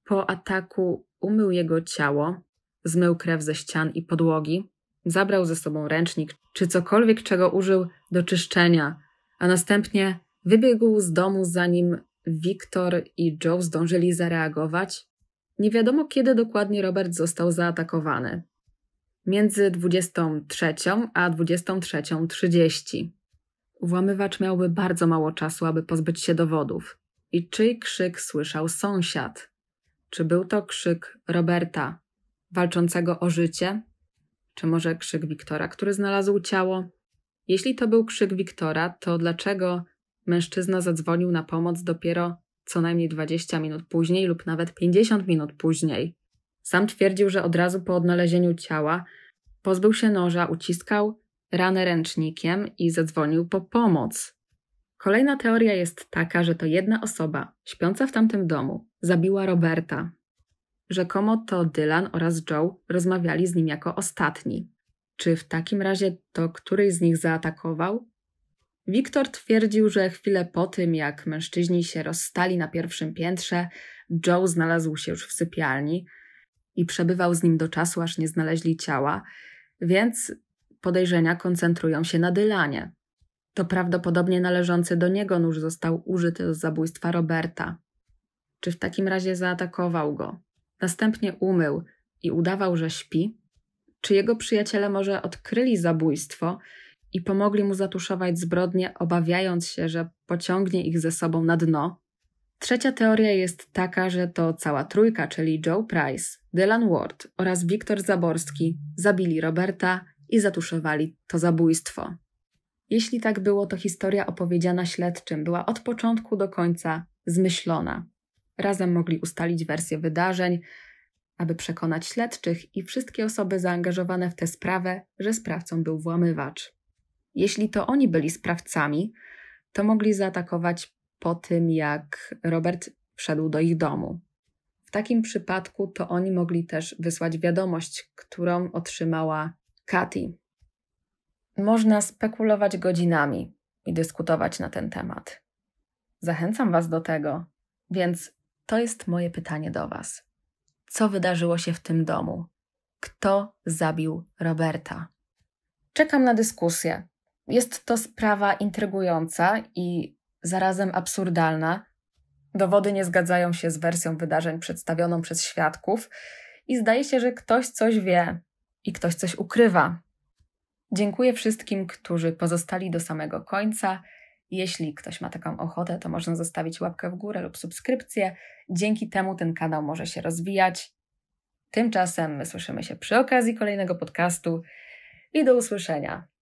A: po ataku umył jego ciało, zmył krew ze ścian i podłogi, zabrał ze sobą ręcznik czy cokolwiek, czego użył do czyszczenia a następnie wybiegł z domu, zanim Wiktor i Joe zdążyli zareagować. Nie wiadomo, kiedy dokładnie Robert został zaatakowany. Między 23 a 23.30. Włamywacz miałby bardzo mało czasu, aby pozbyć się dowodów. I czyj krzyk słyszał sąsiad? Czy był to krzyk Roberta, walczącego o życie? Czy może krzyk Wiktora, który znalazł ciało? Jeśli to był krzyk Wiktora, to dlaczego mężczyzna zadzwonił na pomoc dopiero co najmniej 20 minut później lub nawet 50 minut później? Sam twierdził, że od razu po odnalezieniu ciała pozbył się noża, uciskał ranę ręcznikiem i zadzwonił po pomoc. Kolejna teoria jest taka, że to jedna osoba, śpiąca w tamtym domu, zabiła Roberta. Rzekomo to Dylan oraz Joe rozmawiali z nim jako ostatni. Czy w takim razie to któryś z nich zaatakował? Wiktor twierdził, że chwilę po tym, jak mężczyźni się rozstali na pierwszym piętrze, Joe znalazł się już w sypialni i przebywał z nim do czasu, aż nie znaleźli ciała, więc podejrzenia koncentrują się na Dylanie. To prawdopodobnie należący do niego nóż został użyty do zabójstwa Roberta. Czy w takim razie zaatakował go, następnie umył i udawał, że śpi? czy jego przyjaciele może odkryli zabójstwo i pomogli mu zatuszować zbrodnie, obawiając się, że pociągnie ich ze sobą na dno. Trzecia teoria jest taka, że to cała trójka, czyli Joe Price, Dylan Ward oraz Wiktor Zaborski, zabili Roberta i zatuszowali to zabójstwo. Jeśli tak było, to historia opowiedziana śledczym była od początku do końca zmyślona. Razem mogli ustalić wersję wydarzeń, aby przekonać śledczych i wszystkie osoby zaangażowane w tę sprawę, że sprawcą był włamywacz. Jeśli to oni byli sprawcami, to mogli zaatakować po tym, jak Robert wszedł do ich domu. W takim przypadku to oni mogli też wysłać wiadomość, którą otrzymała Katy. Można spekulować godzinami i dyskutować na ten temat. Zachęcam Was do tego, więc to jest moje pytanie do Was co wydarzyło się w tym domu. Kto zabił Roberta? Czekam na dyskusję. Jest to sprawa intrygująca i zarazem absurdalna. Dowody nie zgadzają się z wersją wydarzeń przedstawioną przez świadków i zdaje się, że ktoś coś wie i ktoś coś ukrywa. Dziękuję wszystkim, którzy pozostali do samego końca. Jeśli ktoś ma taką ochotę, to można zostawić łapkę w górę lub subskrypcję. Dzięki temu ten kanał może się rozwijać. Tymczasem my słyszymy się przy okazji kolejnego podcastu i do usłyszenia.